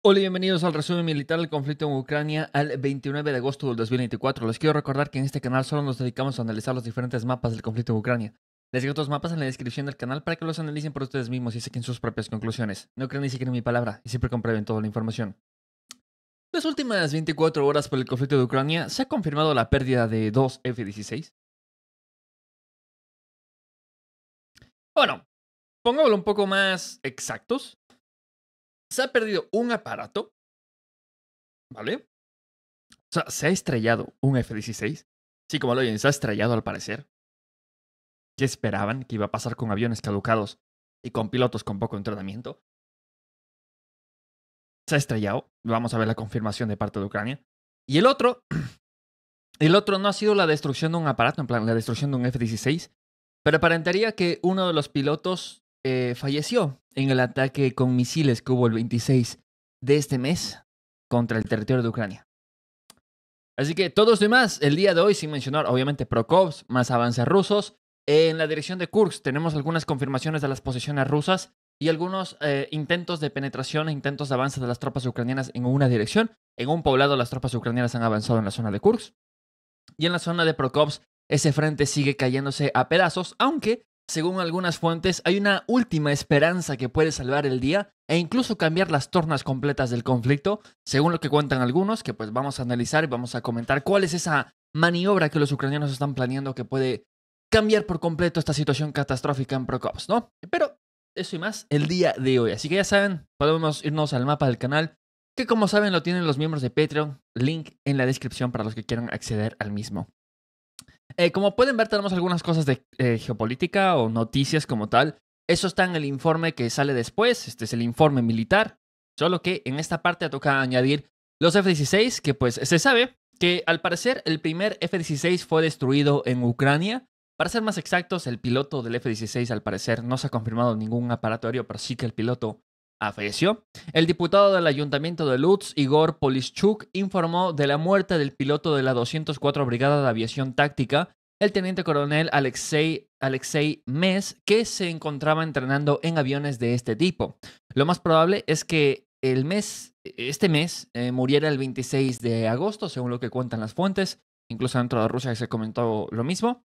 Hola y bienvenidos al resumen militar del conflicto en Ucrania al 29 de agosto del 2024. Les quiero recordar que en este canal solo nos dedicamos a analizar los diferentes mapas del conflicto en Ucrania. Les dejo otros mapas en la descripción del canal para que los analicen por ustedes mismos y saquen sus propias conclusiones. No crean ni siquiera mi palabra y siempre comprueben toda la información. Las últimas 24 horas por el conflicto de Ucrania se ha confirmado la pérdida de dos F-16. Bueno, pongámoslo un poco más exactos se ha perdido un aparato, ¿vale? O sea, se ha estrellado un F-16. Sí, como lo oyen, se ha estrellado al parecer. ¿Qué esperaban que iba a pasar con aviones caducados y con pilotos con poco entrenamiento? Se ha estrellado. Vamos a ver la confirmación de parte de Ucrania. Y el otro, el otro no ha sido la destrucción de un aparato, en plan, la destrucción de un F-16, pero aparentaría que uno de los pilotos eh, falleció en el ataque con misiles que hubo el 26 de este mes contra el territorio de Ucrania. Así que todos demás, el día de hoy, sin mencionar obviamente Prokovs, más avances rusos. En la dirección de Kursk tenemos algunas confirmaciones de las posiciones rusas y algunos eh, intentos de penetración e intentos de avance de las tropas ucranianas en una dirección. En un poblado las tropas ucranianas han avanzado en la zona de Kursk. Y en la zona de Prokovs, ese frente sigue cayéndose a pedazos, aunque según algunas fuentes, hay una última esperanza que puede salvar el día e incluso cambiar las tornas completas del conflicto, según lo que cuentan algunos, que pues vamos a analizar y vamos a comentar cuál es esa maniobra que los ucranianos están planeando que puede cambiar por completo esta situación catastrófica en Procops, ¿no? Pero eso y más el día de hoy. Así que ya saben, podemos irnos al mapa del canal, que como saben lo tienen los miembros de Patreon, link en la descripción para los que quieran acceder al mismo. Eh, como pueden ver, tenemos algunas cosas de eh, geopolítica o noticias como tal. Eso está en el informe que sale después, este es el informe militar, solo que en esta parte toca añadir los F-16, que pues se sabe que al parecer el primer F-16 fue destruido en Ucrania. Para ser más exactos, el piloto del F-16 al parecer no se ha confirmado ningún aparato aéreo, pero sí que el piloto Ah, falleció. El diputado del ayuntamiento de Lutz, Igor Polischuk, informó de la muerte del piloto de la 204 Brigada de Aviación Táctica, el teniente coronel Alexei, Alexei Mes, que se encontraba entrenando en aviones de este tipo. Lo más probable es que el mes, este mes eh, muriera el 26 de agosto, según lo que cuentan las fuentes. Incluso dentro de Rusia se comentó lo mismo.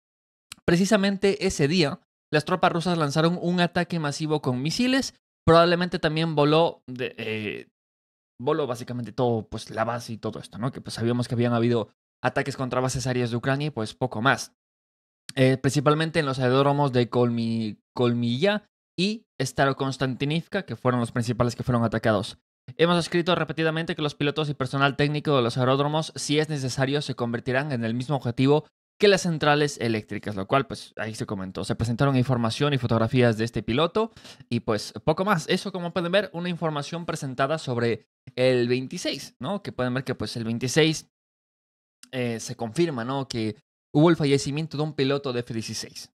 Precisamente ese día, las tropas rusas lanzaron un ataque masivo con misiles probablemente también voló, de, eh, voló básicamente todo, pues la base y todo esto, ¿no? Que pues sabíamos que habían habido ataques contra bases aéreas de Ucrania y pues poco más. Eh, principalmente en los aeródromos de Kolmi, Kolmilla y Starokonstantinivka, que fueron los principales que fueron atacados. Hemos escrito repetidamente que los pilotos y personal técnico de los aeródromos, si es necesario, se convertirán en el mismo objetivo que las centrales eléctricas, lo cual pues ahí se comentó. Se presentaron información y fotografías de este piloto y pues poco más. Eso como pueden ver, una información presentada sobre el 26, ¿no? Que pueden ver que pues el 26 eh, se confirma, ¿no? Que hubo el fallecimiento de un piloto de F-16,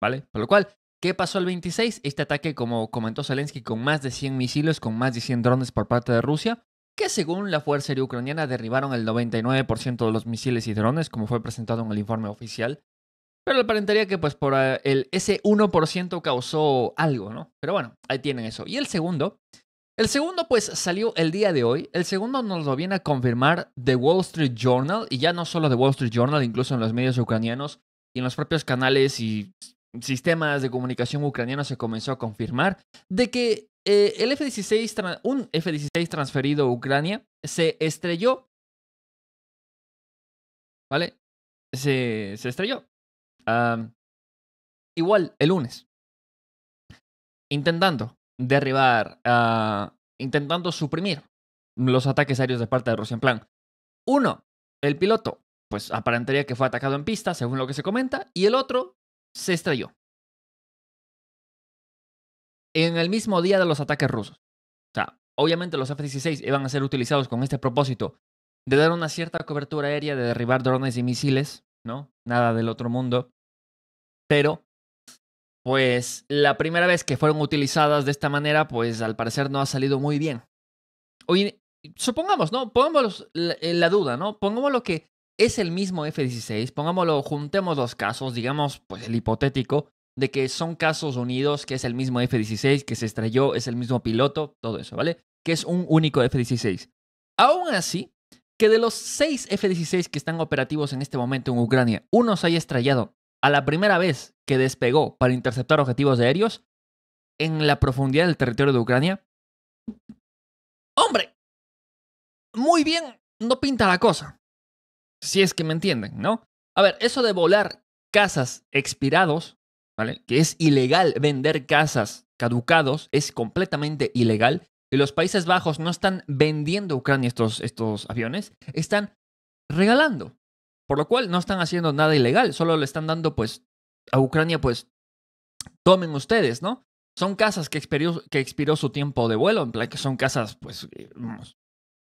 ¿vale? Por lo cual, ¿qué pasó el 26? Este ataque, como comentó Zelensky, con más de 100 misiles, con más de 100 drones por parte de Rusia, según la Fuerza Aérea Ucraniana derribaron el 99% de los misiles y drones, como fue presentado en el informe oficial. Pero aparentaría que pues por eh, el, ese 1% causó algo, ¿no? Pero bueno, ahí tienen eso. Y el segundo, el segundo pues salió el día de hoy. El segundo nos lo viene a confirmar The Wall Street Journal, y ya no solo The Wall Street Journal, incluso en los medios ucranianos y en los propios canales y sistemas de comunicación ucranianos se comenzó a confirmar de que eh, el F-16, un F-16 transferido a Ucrania se estrelló. ¿Vale? Se, estrelló. igual, el lunes. Intentando derribar, ah, intentando suprimir los ataques aéreos de parte de Rusia. En plan, uno, el piloto, pues aparentaría que fue atacado en pista, según lo que se comenta, y el otro se estrelló en el mismo día de los ataques rusos. O sea, obviamente los F-16 iban a ser utilizados con este propósito de dar una cierta cobertura aérea, de derribar drones y misiles, ¿no? Nada del otro mundo. Pero, pues la primera vez que fueron utilizadas de esta manera, pues al parecer no ha salido muy bien. Oye, supongamos, ¿no? Pongámoslo en eh, la duda, ¿no? Pongámoslo lo que es el mismo F-16, pongámoslo, juntemos dos casos, digamos, pues el hipotético, de que son casos unidos, que es el mismo F-16, que se estrelló, es el mismo piloto, todo eso, ¿vale? Que es un único F-16. Aún así, que de los seis F-16 que están operativos en este momento en Ucrania, uno se haya estrellado a la primera vez que despegó para interceptar objetivos aéreos en la profundidad del territorio de Ucrania. Hombre, muy bien, no pinta la cosa. Si es que me entienden, ¿no? A ver, eso de volar casas expirados que es ilegal vender casas caducados, es completamente ilegal. Y los Países Bajos no están vendiendo a Ucrania estos, estos aviones, están regalando. Por lo cual no están haciendo nada ilegal, solo le están dando pues a Ucrania pues tomen ustedes, ¿no? Son casas que expiró, que expiró su tiempo de vuelo, en plan que son casas pues eh, mm,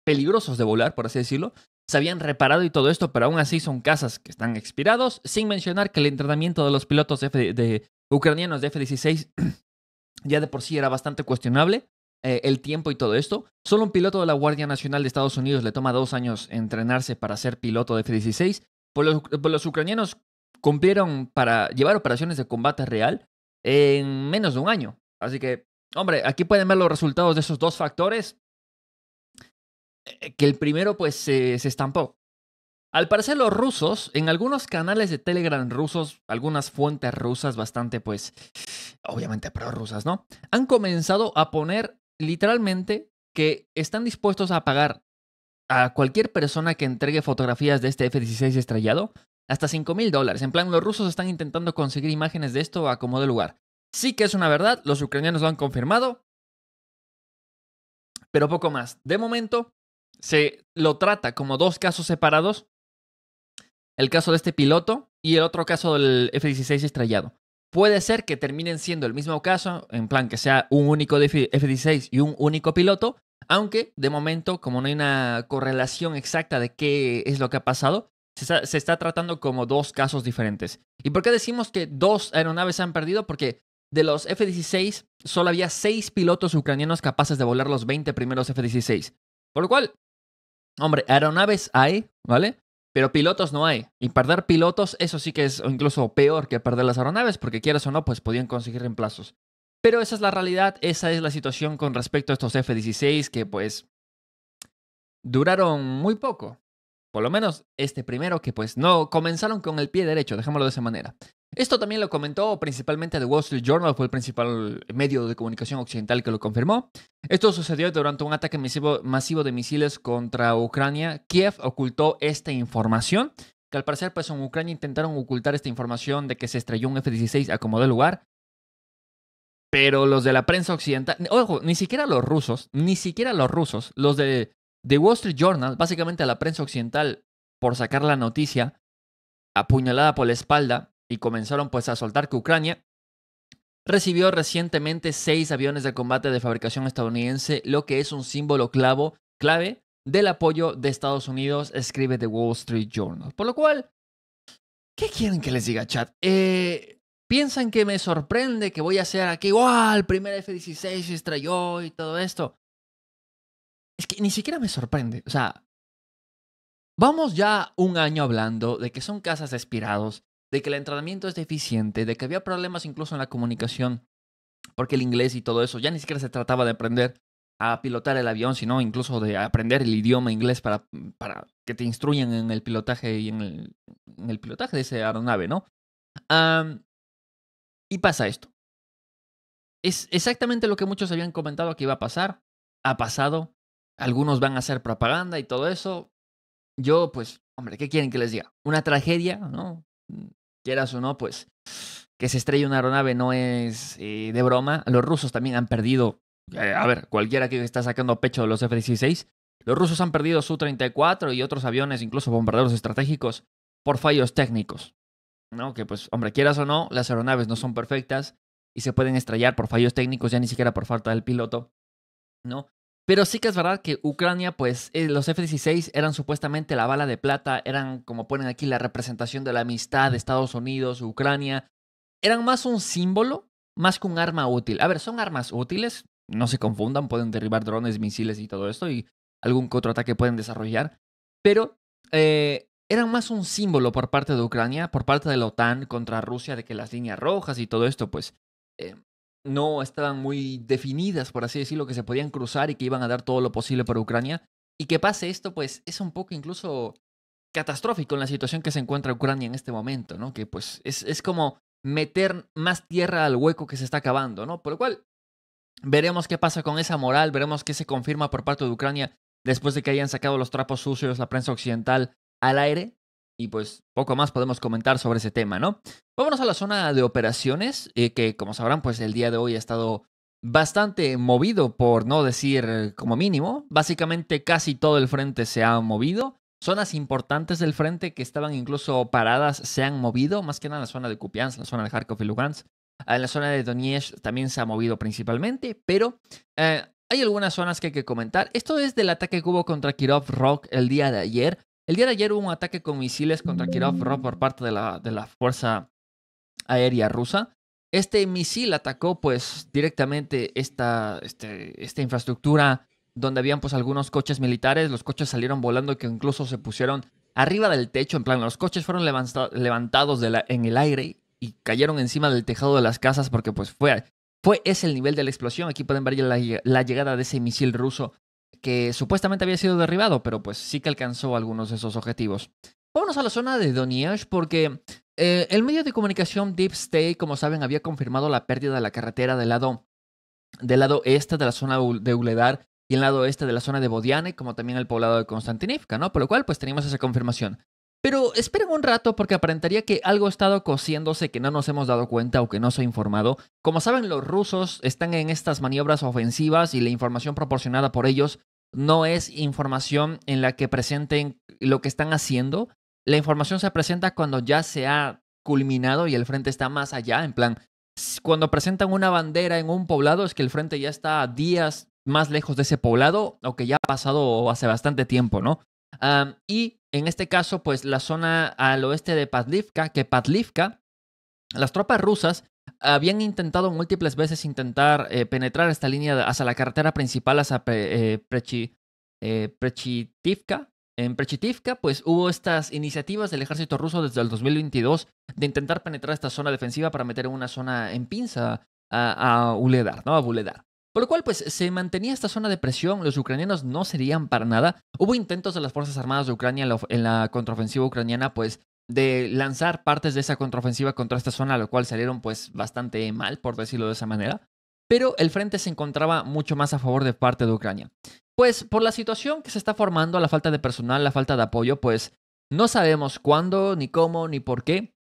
peligrosos de volar, por así decirlo, se habían reparado y todo esto, pero aún así son casas que están expirados, sin mencionar que el entrenamiento de los pilotos de, ucranianos de F-16 ya de por sí era bastante cuestionable, eh, el tiempo y todo esto. Solo un piloto de la Guardia Nacional de Estados Unidos le toma dos años entrenarse para ser piloto de F-16, pues pues los ucranianos cumplieron para llevar operaciones de combate real en menos de un año. Así que, hombre, aquí pueden ver los resultados de esos dos factores eh, que el primero pues se, estampó. Al parecer los rusos, en algunos canales de Telegram rusos, algunas fuentes rusas bastante pues, obviamente prorrusas, ¿no? Han comenzado a poner literalmente que están dispuestos a pagar a cualquier persona que entregue fotografías de este F-16 estrellado hasta 5 mil dólares. En plan, los rusos están intentando conseguir imágenes de esto a como de lugar. Sí que es una verdad, los ucranianos lo han confirmado, pero poco más. De momento, se lo trata como dos casos separados. El caso de este piloto y el otro caso del F-16 estrellado. Puede ser que terminen siendo el mismo caso, en plan que sea un único F-16 y un único piloto, aunque de momento, como no hay una correlación exacta de qué es lo que ha pasado, se está, tratando como dos casos diferentes. ¿Y por qué decimos que dos aeronaves han perdido? Porque de los F-16 solo había seis pilotos ucranianos capaces de volar los 20 primeros F-16. Por lo cual, Hombre, aeronaves hay, ¿vale? Pero pilotos no hay. Y perder pilotos, eso sí que es incluso peor que perder las aeronaves, porque quieras o no, pues podían conseguir reemplazos. Pero esa es la realidad, esa es la situación con respecto a estos F-16 que pues duraron muy poco. Por lo menos este primero que pues no comenzaron con el pie derecho, dejémoslo de esa manera. Esto también lo comentó principalmente The Wall Street Journal, fue el principal medio de comunicación occidental que lo confirmó. Esto sucedió durante un ataque masivo, de misiles contra Ucrania. Kiev ocultó esta información, que al parecer pues en Ucrania intentaron ocultar esta información de que se estrelló un F-16 a como de lugar. Pero los de la prensa occidental, ojo, ni siquiera los rusos, ni siquiera los rusos, los de The Wall Street Journal, básicamente a la prensa occidental por sacar la noticia apuñalada por la espalda, y comenzaron pues a soltar que Ucrania recibió recientemente seis aviones de combate de fabricación estadounidense, lo que es un símbolo clavo, clave del apoyo de Estados Unidos, escribe The Wall Street Journal. Por lo cual, ¿qué quieren que les diga, chat? Eh, ¿Piensan que me sorprende que voy a hacer aquí, wow, el primer F-16 se estrelló y todo esto? Es que ni siquiera me sorprende. O sea, vamos ya un año hablando de que son casas de de que el entrenamiento es deficiente, de que había problemas incluso en la comunicación, porque el inglés y todo eso ya ni siquiera se trataba de aprender a pilotar el avión, sino incluso de aprender el idioma inglés para, para que te instruyan en el pilotaje y en el, pilotaje de esa aeronave, ¿no? y pasa esto. Es exactamente lo que muchos habían comentado que iba a pasar. Ha pasado. Algunos van a hacer propaganda y todo eso. Yo, pues, hombre, ¿qué quieren que les diga? Una tragedia, ¿no? quieras o no, pues que se estrelle una aeronave no es eh, de broma. Los rusos también han perdido, eh, a ver, cualquiera que está sacando pecho de los F-16, los rusos han perdido su 34 y otros aviones, incluso bombarderos estratégicos, por fallos técnicos. ¿No? Que pues, hombre, quieras o no, las aeronaves no son perfectas y se pueden estrellar por fallos técnicos, ya ni siquiera por falta del piloto. ¿No? Pero sí que es verdad que Ucrania, pues eh, los F-16 eran supuestamente la bala de plata, eran, como ponen aquí, la representación de la amistad de Estados Unidos, Ucrania. Eran más un símbolo, más que un arma útil. A ver, son armas útiles, no se confundan, pueden derribar drones, misiles y todo esto, y algún contraataque pueden desarrollar. Pero eh, eran más un símbolo por parte de Ucrania, por parte de la OTAN contra Rusia, de que las líneas rojas y todo esto, pues, eh, no estaban muy definidas, por así decirlo, que se podían cruzar y que iban a dar todo lo posible para Ucrania. Y que pase esto, pues es un poco incluso catastrófico en la situación que se encuentra Ucrania en este momento, ¿no? Que pues es, es como meter más tierra al hueco que se está acabando, ¿no? Por lo cual, veremos qué pasa con esa moral, veremos qué se confirma por parte de Ucrania después de que hayan sacado los trapos sucios la prensa occidental al aire y pues poco más podemos comentar sobre ese tema, ¿no? Vámonos a la zona de operaciones, eh, que como sabrán, pues el día de hoy ha estado bastante movido, por no decir como mínimo. Básicamente casi todo el frente se ha movido. Zonas importantes del frente que estaban incluso paradas se han movido, más que nada en la zona de Kupiansk, la zona de Kharkov y Lugansk. En la zona de Donetsk también se ha movido principalmente, pero eh, hay algunas zonas que hay que comentar. Esto es del ataque que hubo contra Kirov Rock el día de ayer. El día de ayer hubo un ataque con misiles contra Kirov por parte de la, de la Fuerza Aérea Rusa. Este misil atacó pues directamente esta, este, esta infraestructura donde habían pues algunos coches militares, los coches salieron volando que incluso se pusieron arriba del techo, en plan, los coches fueron levantados en el aire y cayeron encima del tejado de las casas porque pues fue, fue ese el nivel de la explosión. Aquí pueden ver ya la, llegada de ese misil ruso que supuestamente había sido derribado, pero pues sí que alcanzó algunos de esos objetivos. Vámonos a la zona de Donetsk, porque eh, el medio de comunicación Deep State, como saben, había confirmado la pérdida de la carretera del lado, del lado este de la zona de Uledar y el lado este de la zona de Bodiane, como también el poblado de Konstantinivka, ¿no? Por lo cual, pues tenemos esa confirmación. Pero esperen un rato porque aparentaría que algo ha estado cosiéndose que no nos hemos dado cuenta o que no se ha informado. Como saben, los rusos están en estas maniobras ofensivas y la información proporcionada por ellos no es información en la que presenten lo que están haciendo. La información se presenta cuando ya se ha culminado y el frente está más allá. En plan, cuando presentan una bandera en un poblado es que el frente ya está días más lejos de ese poblado o que ya ha pasado hace bastante tiempo, ¿no? y en este caso, pues la zona al oeste de Padlivka, que Padlivka, las tropas rusas habían intentado múltiples veces intentar eh, penetrar esta línea hacia la carretera principal, hacia eh, eh, Prechitivka. En Prechitivka, pues hubo estas iniciativas del ejército ruso desde el 2022 de intentar penetrar esta zona defensiva para meter en una zona en pinza a, Uledar, ¿no? A Buledar. Por lo cual, pues se mantenía esta zona de presión, los ucranianos no serían para nada. Hubo intentos de las Fuerzas Armadas de Ucrania en la contraofensiva ucraniana, pues de lanzar partes de esa contraofensiva contra esta zona, lo cual salieron pues bastante mal, por decirlo de esa manera, pero el frente se encontraba mucho más a favor de parte de Ucrania. Pues por la situación que se está formando, la falta de personal, la falta de apoyo, pues no sabemos cuándo, ni cómo, ni por qué,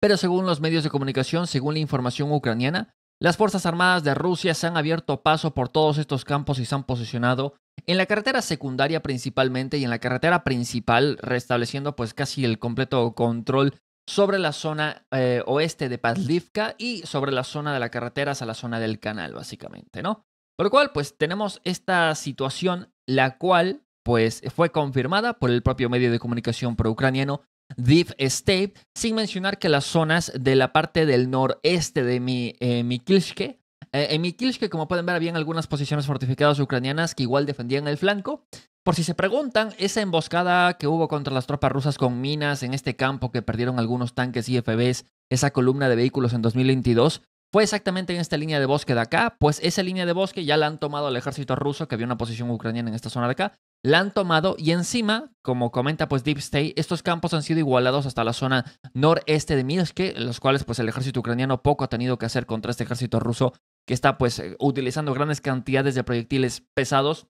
pero según los medios de comunicación, según la información ucraniana, las Fuerzas Armadas de Rusia se han abierto paso por todos estos campos y se han posicionado en la carretera secundaria principalmente y en la carretera principal, restableciendo pues casi el completo control sobre la zona eh, oeste de Pazlivka y sobre la zona de la carretera a la zona del canal, básicamente, ¿no? Por lo cual, pues tenemos esta situación, la cual pues fue confirmada por el propio medio de comunicación pro-ucraniano Deep State, sin mencionar que las zonas de la parte del noreste de mi, eh, eh, en Kilske como pueden ver, había algunas posiciones fortificadas ucranianas que igual defendían el flanco. Por si se preguntan, esa emboscada que hubo contra las tropas rusas con minas en este campo que perdieron algunos tanques y FBs, esa columna de vehículos en 2022, fue exactamente en esta línea de bosque de acá, pues esa línea de bosque ya la han tomado el ejército ruso que había una posición ucraniana en esta zona de acá, la han tomado y encima, como comenta pues Deep State, estos campos han sido igualados hasta la zona noreste de Minsk, los cuales pues el ejército ucraniano poco ha tenido que hacer contra este ejército ruso que está pues eh, utilizando grandes cantidades de proyectiles pesados,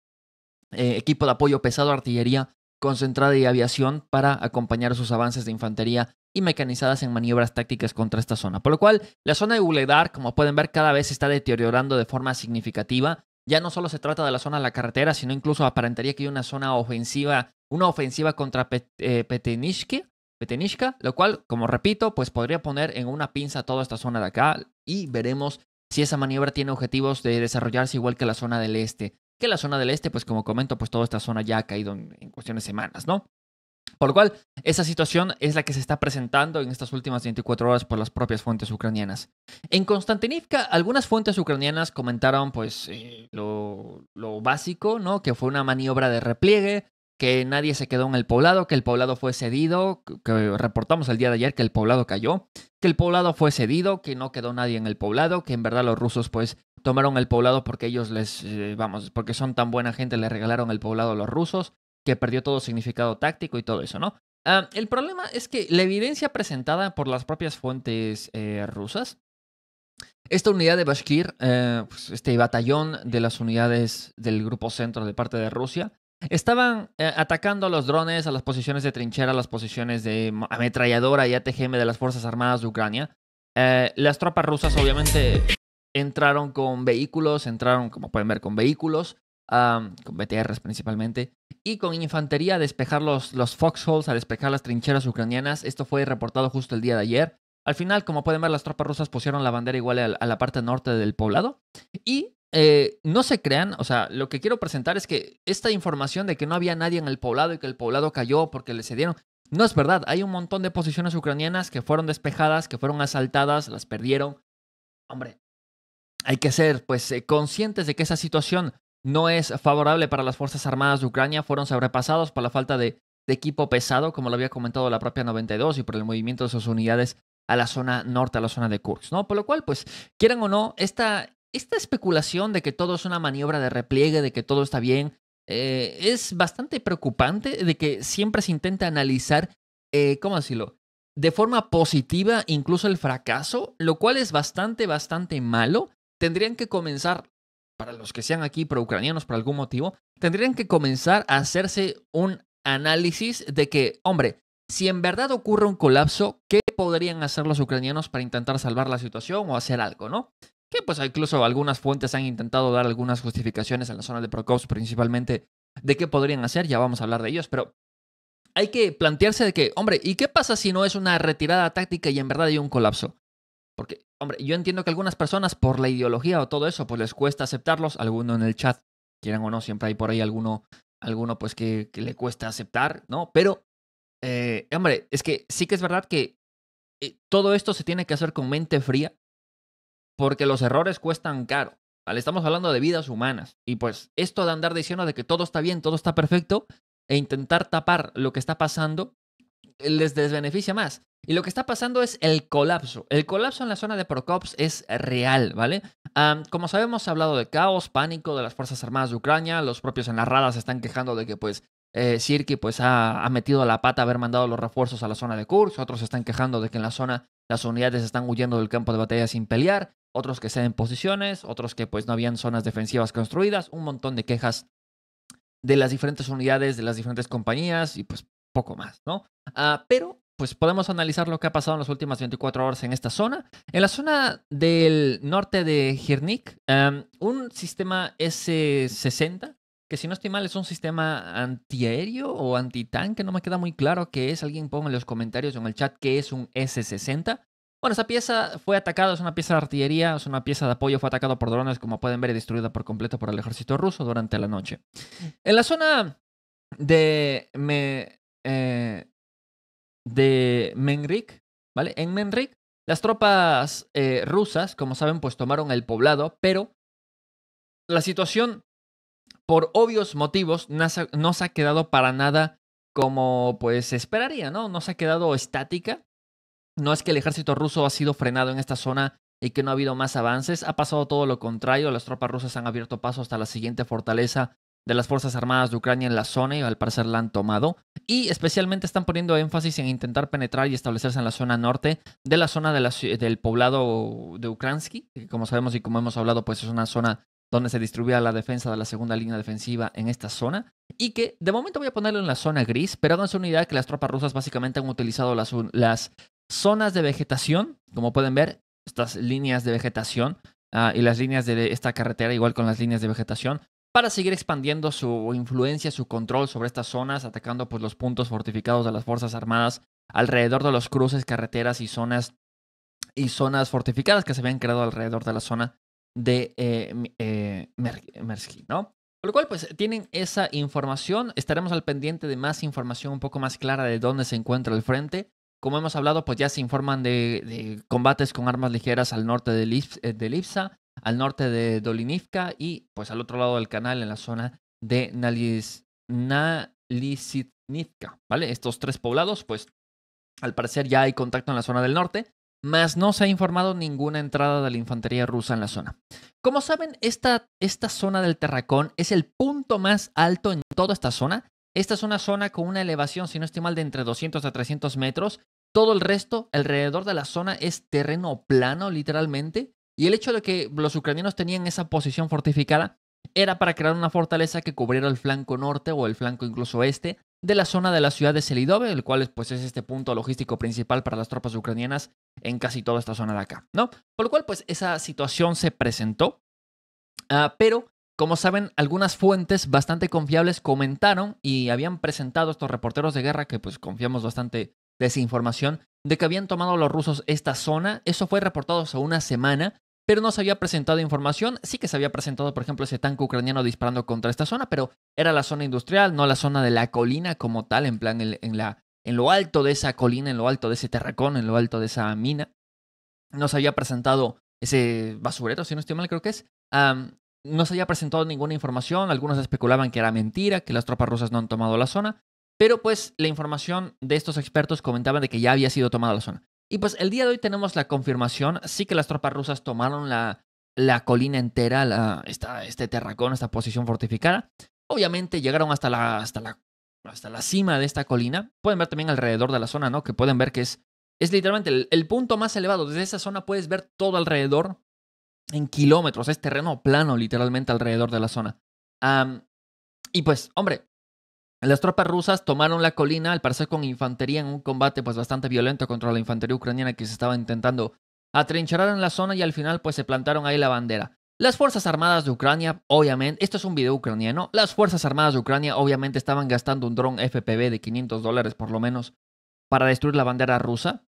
eh, equipo de apoyo pesado, artillería concentrada y aviación para acompañar sus avances de infantería y mecanizadas en maniobras tácticas contra esta zona. Por lo cual, la zona de Uledar, como pueden ver, cada vez está deteriorando de forma significativa. Ya no solo se trata de la zona de la carretera, sino incluso aparentaría que hay una zona ofensiva, una ofensiva contra eh, Petenishka, lo cual, como repito, pues podría poner en una pinza toda esta zona de acá y veremos si esa maniobra tiene objetivos de desarrollarse igual que la zona del este. Que la zona del este, pues como comento, pues toda esta zona ya ha caído en, en cuestiones semanas, ¿no? Por lo cual, esa situación es la que se está presentando en estas últimas 24 horas por las propias fuentes ucranianas. En Konstantinivka, algunas fuentes ucranianas comentaron pues eh, lo, básico, ¿no? Que fue una maniobra de repliegue, que nadie se quedó en el poblado, que el poblado fue cedido, que reportamos el día de ayer que el poblado cayó, que el poblado fue cedido, que no quedó nadie en el poblado, que en verdad los rusos pues tomaron el poblado porque ellos les, eh, vamos, porque son tan buena gente, les regalaron el poblado a los rusos, que perdió todo significado táctico y todo eso, ¿no? Ah, el problema es que la evidencia presentada por las propias fuentes eh, rusas, esta unidad de Bashkir, eh, pues, este batallón de las unidades del grupo centro de parte de Rusia, estaban eh, atacando a los drones, a las posiciones de trinchera, a las posiciones de ametralladora y ATGM de las Fuerzas Armadas de Ucrania. las tropas rusas obviamente entraron con vehículos, entraron, como pueden ver, con vehículos, con BTRs principalmente, y con infantería a despejar los, los foxholes, a despejar las trincheras ucranianas. Esto fue reportado justo el día de ayer. Al final, como pueden ver, las tropas rusas pusieron la bandera igual a, la parte norte del poblado. Y eh, no se crean, o sea, lo que quiero presentar es que esta información de que no había nadie en el poblado y que el poblado cayó porque le cedieron, no es verdad. Hay un montón de posiciones ucranianas que fueron despejadas, que fueron asaltadas, las perdieron. Hombre, hay que ser pues eh, conscientes de que esa situación no es favorable para las Fuerzas Armadas de Ucrania fueron sobrepasados por la falta de, equipo pesado, como lo había comentado la propia 92, y por el movimiento de sus unidades a la zona norte, a la zona de Kursk, ¿no? Por lo cual, pues, quieran o no, esta, especulación de que todo es una maniobra de repliegue, de que todo está bien, eh, es bastante preocupante, de que siempre se intenta analizar, eh, ¿cómo decirlo? De forma positiva, incluso el fracaso, lo cual es bastante, bastante malo. Tendrían que comenzar para los que sean aquí pro-ucranianos por algún motivo, tendrían que comenzar a hacerse un análisis de que, hombre, si en verdad ocurre un colapso, ¿qué podrían hacer los ucranianos para intentar salvar la situación o hacer algo, no? Que pues incluso algunas fuentes han intentado dar algunas justificaciones en la zona de Prokops principalmente de qué podrían hacer, ya vamos a hablar de ellos, pero hay que plantearse de que, hombre, ¿y qué pasa si no es una retirada táctica y en verdad hay un colapso? Porque, hombre, yo entiendo que algunas personas por la ideología o todo eso, pues les cuesta aceptarlos. Alguno en el chat, quieran o no, siempre hay por ahí alguno, alguno pues que, le cuesta aceptar, ¿no? Pero, eh, hombre, es que sí que es verdad que eh, todo esto se tiene que hacer con mente fría porque los errores cuestan caro. ¿vale? Estamos hablando de vidas humanas. Y pues esto de andar diciendo de que todo está bien, todo está perfecto, e intentar tapar lo que está pasando, les desbeneficia más. Y lo que está pasando es el colapso. El colapso en la zona de Prokops es real, ¿vale? como sabemos, ha hablado de caos, pánico de las Fuerzas Armadas de Ucrania. Los propios en las radas están quejando de que, pues, eh, Sirki pues, ha, metido la pata haber mandado los refuerzos a la zona de Kursk. Otros están quejando de que en la zona las unidades están huyendo del campo de batalla sin pelear. Otros que se ceden posiciones. Otros que, pues, no habían zonas defensivas construidas. Un montón de quejas de las diferentes unidades, de las diferentes compañías y, pues, poco más, ¿no? Ah, pero pues podemos analizar lo que ha pasado en las últimas 24 horas en esta zona. En la zona del norte de Hirnik, em, un sistema S-60, que si no estoy mal es un sistema antiaéreo o antitanque, no me queda muy claro qué es. Alguien ponga en los comentarios o en el chat qué es un S-60. Bueno, esa pieza fue atacada, es una pieza de artillería, es una pieza de apoyo, fue atacada por drones, como pueden ver, y destruida por completo por el ejército ruso durante la noche. En la zona de... Eh, de Menrik, ¿vale? En Menrik, las tropas eh, rusas, como saben, pues tomaron el poblado, pero la situación, por obvios motivos, no se, ha quedado para nada como pues se esperaría, ¿no? No se ha quedado estática. No es que el ejército ruso ha sido frenado en esta zona y que no ha habido más avances. Ha pasado todo lo contrario. Las tropas rusas han abierto paso hasta la siguiente fortaleza de las Fuerzas Armadas de Ucrania en la zona y al parecer la han tomado. Y especialmente están poniendo énfasis en intentar penetrar y establecerse en la zona norte de la zona del poblado de Ukransky, que como sabemos y como hemos hablado, pues es una zona donde se distribuía la defensa de la segunda línea defensiva en esta zona. Y que de momento voy a ponerlo en la zona gris, pero háganse una idea que las tropas rusas básicamente han utilizado las, las zonas de vegetación, como pueden ver, estas líneas de vegetación ah, y las líneas de esta carretera, igual con las líneas de vegetación, para seguir expandiendo su influencia, su control sobre estas zonas, atacando pues, los puntos fortificados de las Fuerzas Armadas alrededor de los cruces, carreteras y zonas, y zonas fortificadas que se habían creado alrededor de la zona de eh, eh ¿no? Por lo cual, pues tienen esa información. Estaremos al pendiente de más información un poco más clara de dónde se encuentra el frente. Como hemos hablado, pues ya se informan de, combates con armas ligeras al norte de, eh, de Lipsa, al norte de Dolinivka y pues al otro lado del canal en la zona de Nalis, Nalisitnivka, ¿vale? Estos tres poblados, pues al parecer ya hay contacto en la zona del norte, mas no se ha informado ninguna entrada de la infantería rusa en la zona. Como saben, esta, esta zona del Terracón es el punto más alto en toda esta zona. Esta es una zona con una elevación, si no estoy mal, de entre 200 a 300 metros. Todo el resto alrededor de la zona es terreno plano, literalmente. Y el hecho de que los ucranianos tenían esa posición fortificada era para crear una fortaleza que cubriera el flanco norte o el flanco incluso este de la zona de la ciudad de Selidove, el cual pues, es este punto logístico principal para las tropas ucranianas en casi toda esta zona de acá, ¿no? Por lo cual, pues esa situación se presentó, ah, pero como saben, algunas fuentes bastante confiables comentaron y habían presentado estos reporteros de guerra que pues confiamos bastante de esa información, de que habían tomado los rusos esta zona. Eso fue reportado hace una semana pero no se había presentado información. Sí que se había presentado, por ejemplo, ese tanque ucraniano disparando contra esta zona, pero era la zona industrial, no la zona de la colina como tal, en plan en, lo alto de esa colina, en lo alto de ese terracón, en lo alto de esa mina. No se había presentado ese basurero, si no estoy mal, creo que es. no se había presentado ninguna información, algunos especulaban que era mentira, que las tropas rusas no han tomado la zona, pero pues la información de estos expertos comentaba de que ya había sido tomada la zona. Y pues el día de hoy tenemos la confirmación, sí que las tropas rusas tomaron la, la colina entera, la, esta, este terracón, esta posición fortificada. Obviamente llegaron hasta la, hasta, la, hasta la cima de esta colina. Pueden ver también alrededor de la zona, ¿no? Que pueden ver que es, es literalmente el, punto más elevado. Desde esa zona puedes ver todo alrededor en kilómetros. Es terreno plano literalmente alrededor de la zona. y pues, hombre, las tropas rusas tomaron la colina, al parecer con infantería, en un combate pues bastante violento contra la infantería ucraniana que se estaba intentando atrincherar en la zona y al final pues se plantaron ahí la bandera. Las Fuerzas Armadas de Ucrania, obviamente, esto es un video ucraniano, las Fuerzas Armadas de Ucrania obviamente estaban gastando un dron FPV de 500 dólares por lo menos para destruir la bandera rusa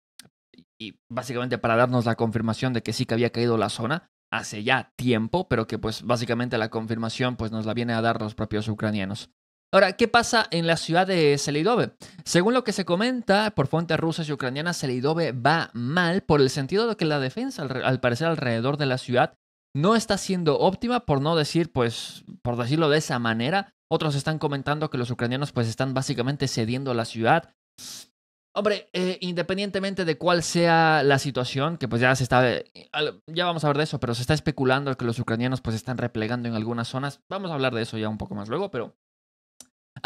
y básicamente para darnos la confirmación de que sí que había caído la zona hace ya tiempo, pero que pues básicamente la confirmación pues nos la viene a dar los propios ucranianos. Ahora, ¿qué pasa en la ciudad de Selidove? Según lo que se comenta por fuentes rusas y ucranianas, Selidove va mal por el sentido de que la defensa, al parecer, alrededor de la ciudad no está siendo óptima, por no decir, pues, por decirlo de esa manera. Otros están comentando que los ucranianos, pues, están básicamente cediendo la ciudad. Hombre, eh, independientemente de cuál sea la situación, que pues ya se está, ya vamos a hablar de eso, pero se está especulando que los ucranianos pues están replegando en algunas zonas. Vamos a hablar de eso ya un poco más luego, pero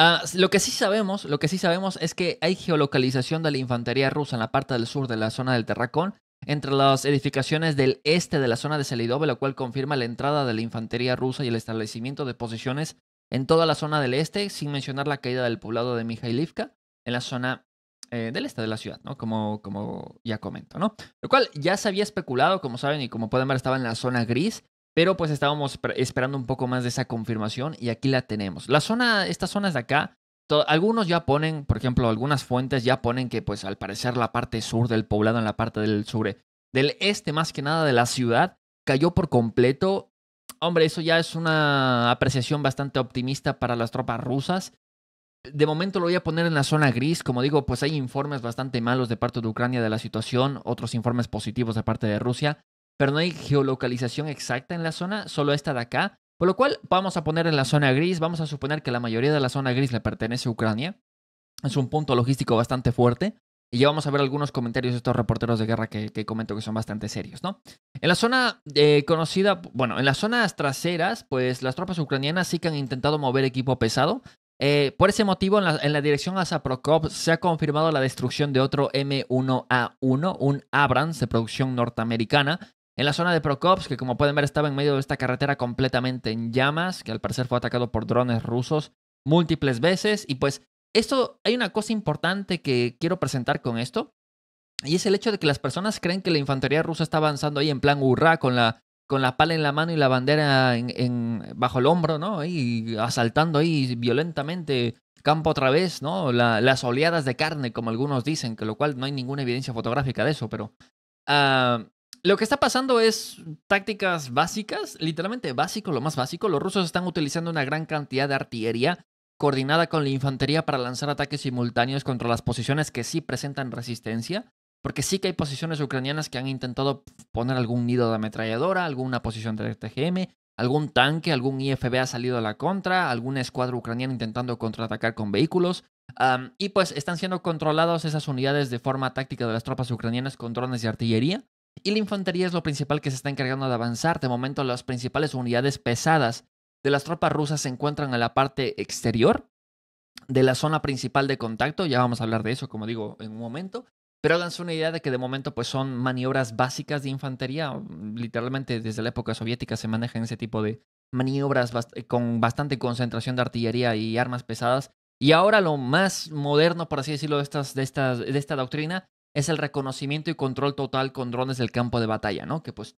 Ah, lo que sí sabemos, lo que sí sabemos es que hay geolocalización de la infantería rusa en la parte del sur de la zona del Terracón, entre las edificaciones del este de la zona de Selidov, lo cual confirma la entrada de la infantería rusa y el establecimiento de posiciones en toda la zona del este, sin mencionar la caída del poblado de Mijailivka en la zona eh, del este de la ciudad, ¿no? Como, como ya comento, ¿no? Lo cual ya se había especulado, como saben, y como pueden ver, estaba en la zona gris, pero pues estábamos esperando un poco más de esa confirmación y aquí la tenemos. La zona, estas zonas de acá, algunos ya ponen, por ejemplo, algunas fuentes ya ponen que pues al parecer la parte sur del poblado, en la parte del sur, del este más que nada de la ciudad, cayó por completo. Hombre, eso ya es una apreciación bastante optimista para las tropas rusas. De momento lo voy a poner en la zona gris. Como digo, pues hay informes bastante malos de parte de Ucrania de la situación, otros informes positivos de parte de Rusia pero no hay geolocalización exacta en la zona, solo esta de acá. Por lo cual vamos a poner en la zona gris, vamos a suponer que la mayoría de la zona gris le pertenece a Ucrania. Es un punto logístico bastante fuerte. Y ya vamos a ver algunos comentarios de estos reporteros de guerra que, comento que son bastante serios, ¿no? En la zona eh, conocida, bueno, en las zonas traseras, pues las tropas ucranianas sí que han intentado mover equipo pesado. Eh, por ese motivo, en la, dirección a Zaprokov se ha confirmado la destrucción de otro M1A1, un Abrams de producción norteamericana, en la zona de Prokops, que como pueden ver estaba en medio de esta carretera completamente en llamas, que al parecer fue atacado por drones rusos múltiples veces. Y pues esto, hay una cosa importante que quiero presentar con esto, y es el hecho de que las personas creen que la infantería rusa está avanzando ahí en plan hurra con la con la pala en la mano y la bandera en, bajo el hombro, ¿no? Y asaltando ahí violentamente campo otra vez, ¿no? las oleadas de carne, como algunos dicen, que lo cual no hay ninguna evidencia fotográfica de eso, pero ah, lo que está pasando es tácticas básicas, literalmente básico, lo más básico. Los rusos están utilizando una gran cantidad de artillería coordinada con la infantería para lanzar ataques simultáneos contra las posiciones que sí presentan resistencia, porque sí que hay posiciones ucranianas que han intentado poner algún nido de ametralladora, alguna posición de TGM, algún tanque, algún IFB ha salido a la contra, alguna escuadra ucraniana intentando contraatacar con vehículos. y pues están siendo controladas esas unidades de forma táctica de las tropas ucranianas con drones y artillería. Y la infantería es lo principal que se está encargando de avanzar. De momento, las principales unidades pesadas de las tropas rusas se encuentran en la parte exterior de la zona principal de contacto. Ya vamos a hablar de eso, como digo, en un momento. Pero danse una idea de que de momento pues, son maniobras básicas de infantería. Literalmente desde la época soviética se manejan ese tipo de maniobras eh, con bastante concentración de artillería y armas pesadas. Y ahora lo más moderno, por así decirlo, estas, de esta doctrina es el reconocimiento y control total con drones del campo de batalla, ¿no? Que pues,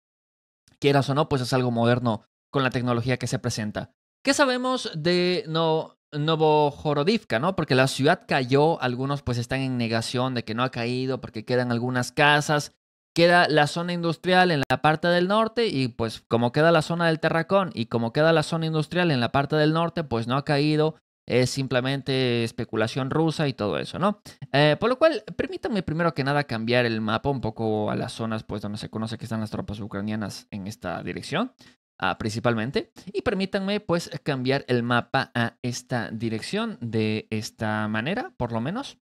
quieras o no, pues es algo moderno con la tecnología que se presenta. ¿Qué sabemos de no, Novohorodivka, ¿no? Porque la ciudad cayó, algunos pues están en negación de que no ha caído porque quedan algunas casas, queda la zona industrial en la parte del norte y pues como queda la zona del terracón y como queda la zona industrial en la parte del norte, pues no ha caído es simplemente especulación rusa y todo eso, ¿no? Eh, por lo cual, permítanme primero que nada cambiar el mapa un poco a las zonas pues donde se conoce que están las tropas ucranianas en esta dirección. Ah, principalmente. Y permítanme pues cambiar el mapa a esta dirección de esta manera, por lo menos.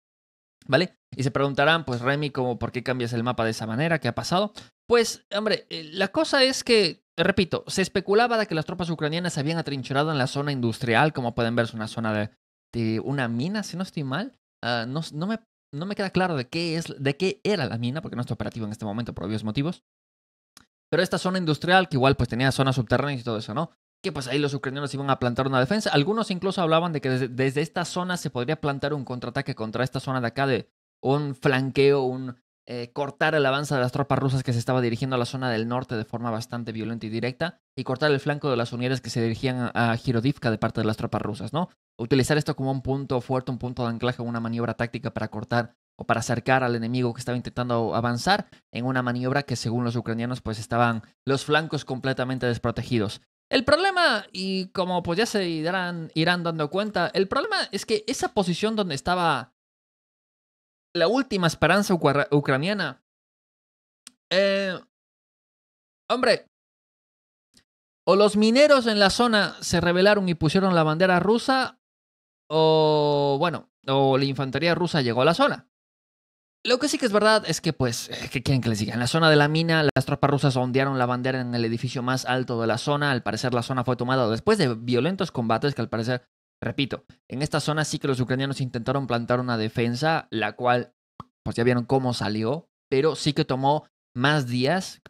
¿Vale? Y se preguntarán, pues Remy, ¿cómo, ¿por qué cambias el mapa de esa manera? ¿Qué ha pasado? Pues, hombre, eh, la cosa es que Repito, se especulaba de que las tropas ucranianas se habían atrincherado en la zona industrial, como pueden ver, es una zona de, una mina, si no estoy mal. Ah, no, me, queda claro de qué, es, era la mina, porque no está operativo en este momento por obvios motivos. Pero esta zona industrial, que igual pues tenía zonas subterráneas y todo eso, ¿no? Que pues ahí los ucranianos iban a plantar una defensa. Algunos incluso hablaban de que desde esta zona se podría plantar un contraataque contra esta zona de acá de un flanqueo, un, eh, cortar el avance de las tropas rusas que se estaba dirigiendo a la zona del norte de forma bastante violenta y directa y cortar el flanco de las unidades que se dirigían a Girodivka de parte de las tropas rusas, ¿no? Utilizar esto como un punto fuerte, un punto de anclaje, una maniobra táctica para cortar o para acercar al enemigo que estaba intentando avanzar en una maniobra que según los ucranianos pues estaban los flancos completamente desprotegidos. El problema, y como pues ya se irán, irán dando cuenta, el problema es que esa posición donde estaba la última esperanza ucraniana. Eh, hombre, o los mineros en la zona se rebelaron y pusieron la bandera rusa, o bueno, o la infantería rusa llegó a la zona. Lo que sí que es verdad es que, pues, eh, ¿qué quieren que les diga? En la zona de la mina, las tropas rusas ondearon la bandera en el edificio más alto de la zona. Al parecer, la zona fue tomada después de violentos combates que al parecer Repito, en esta zona sí que los ucranianos intentaron plantar una defensa, la cual, pues ya vieron cómo salió, pero sí que tomó más días,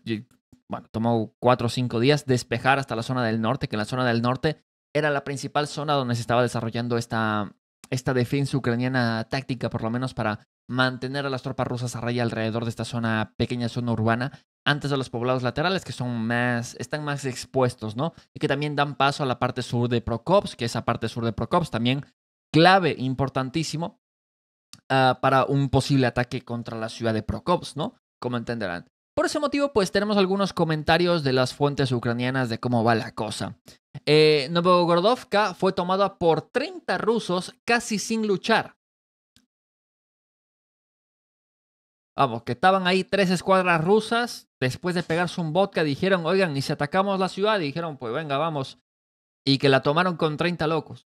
bueno, tomó cuatro o cinco días despejar hasta la zona del norte, que la zona del norte era la principal zona donde se estaba desarrollando esta, esta defensa ucraniana táctica, por lo menos para mantener a las tropas rusas a raya alrededor de esta zona, pequeña zona urbana, antes de los poblados laterales que son más, están más expuestos, ¿no? Y que también dan paso a la parte sur de Procops, que esa parte sur de Procops también clave, importantísimo, ah, para un posible ataque contra la ciudad de Procops, ¿no? Como entenderán. Por ese motivo, pues tenemos algunos comentarios de las fuentes ucranianas de cómo va la cosa. Eh, Novogordovka fue tomada por 30 rusos casi sin luchar, Vamos, que estaban ahí tres escuadras rusas, después de pegarse un vodka, dijeron, oigan, ¿y si atacamos la ciudad? dijeron, pues venga, vamos. Y que la tomaron con 30 locos.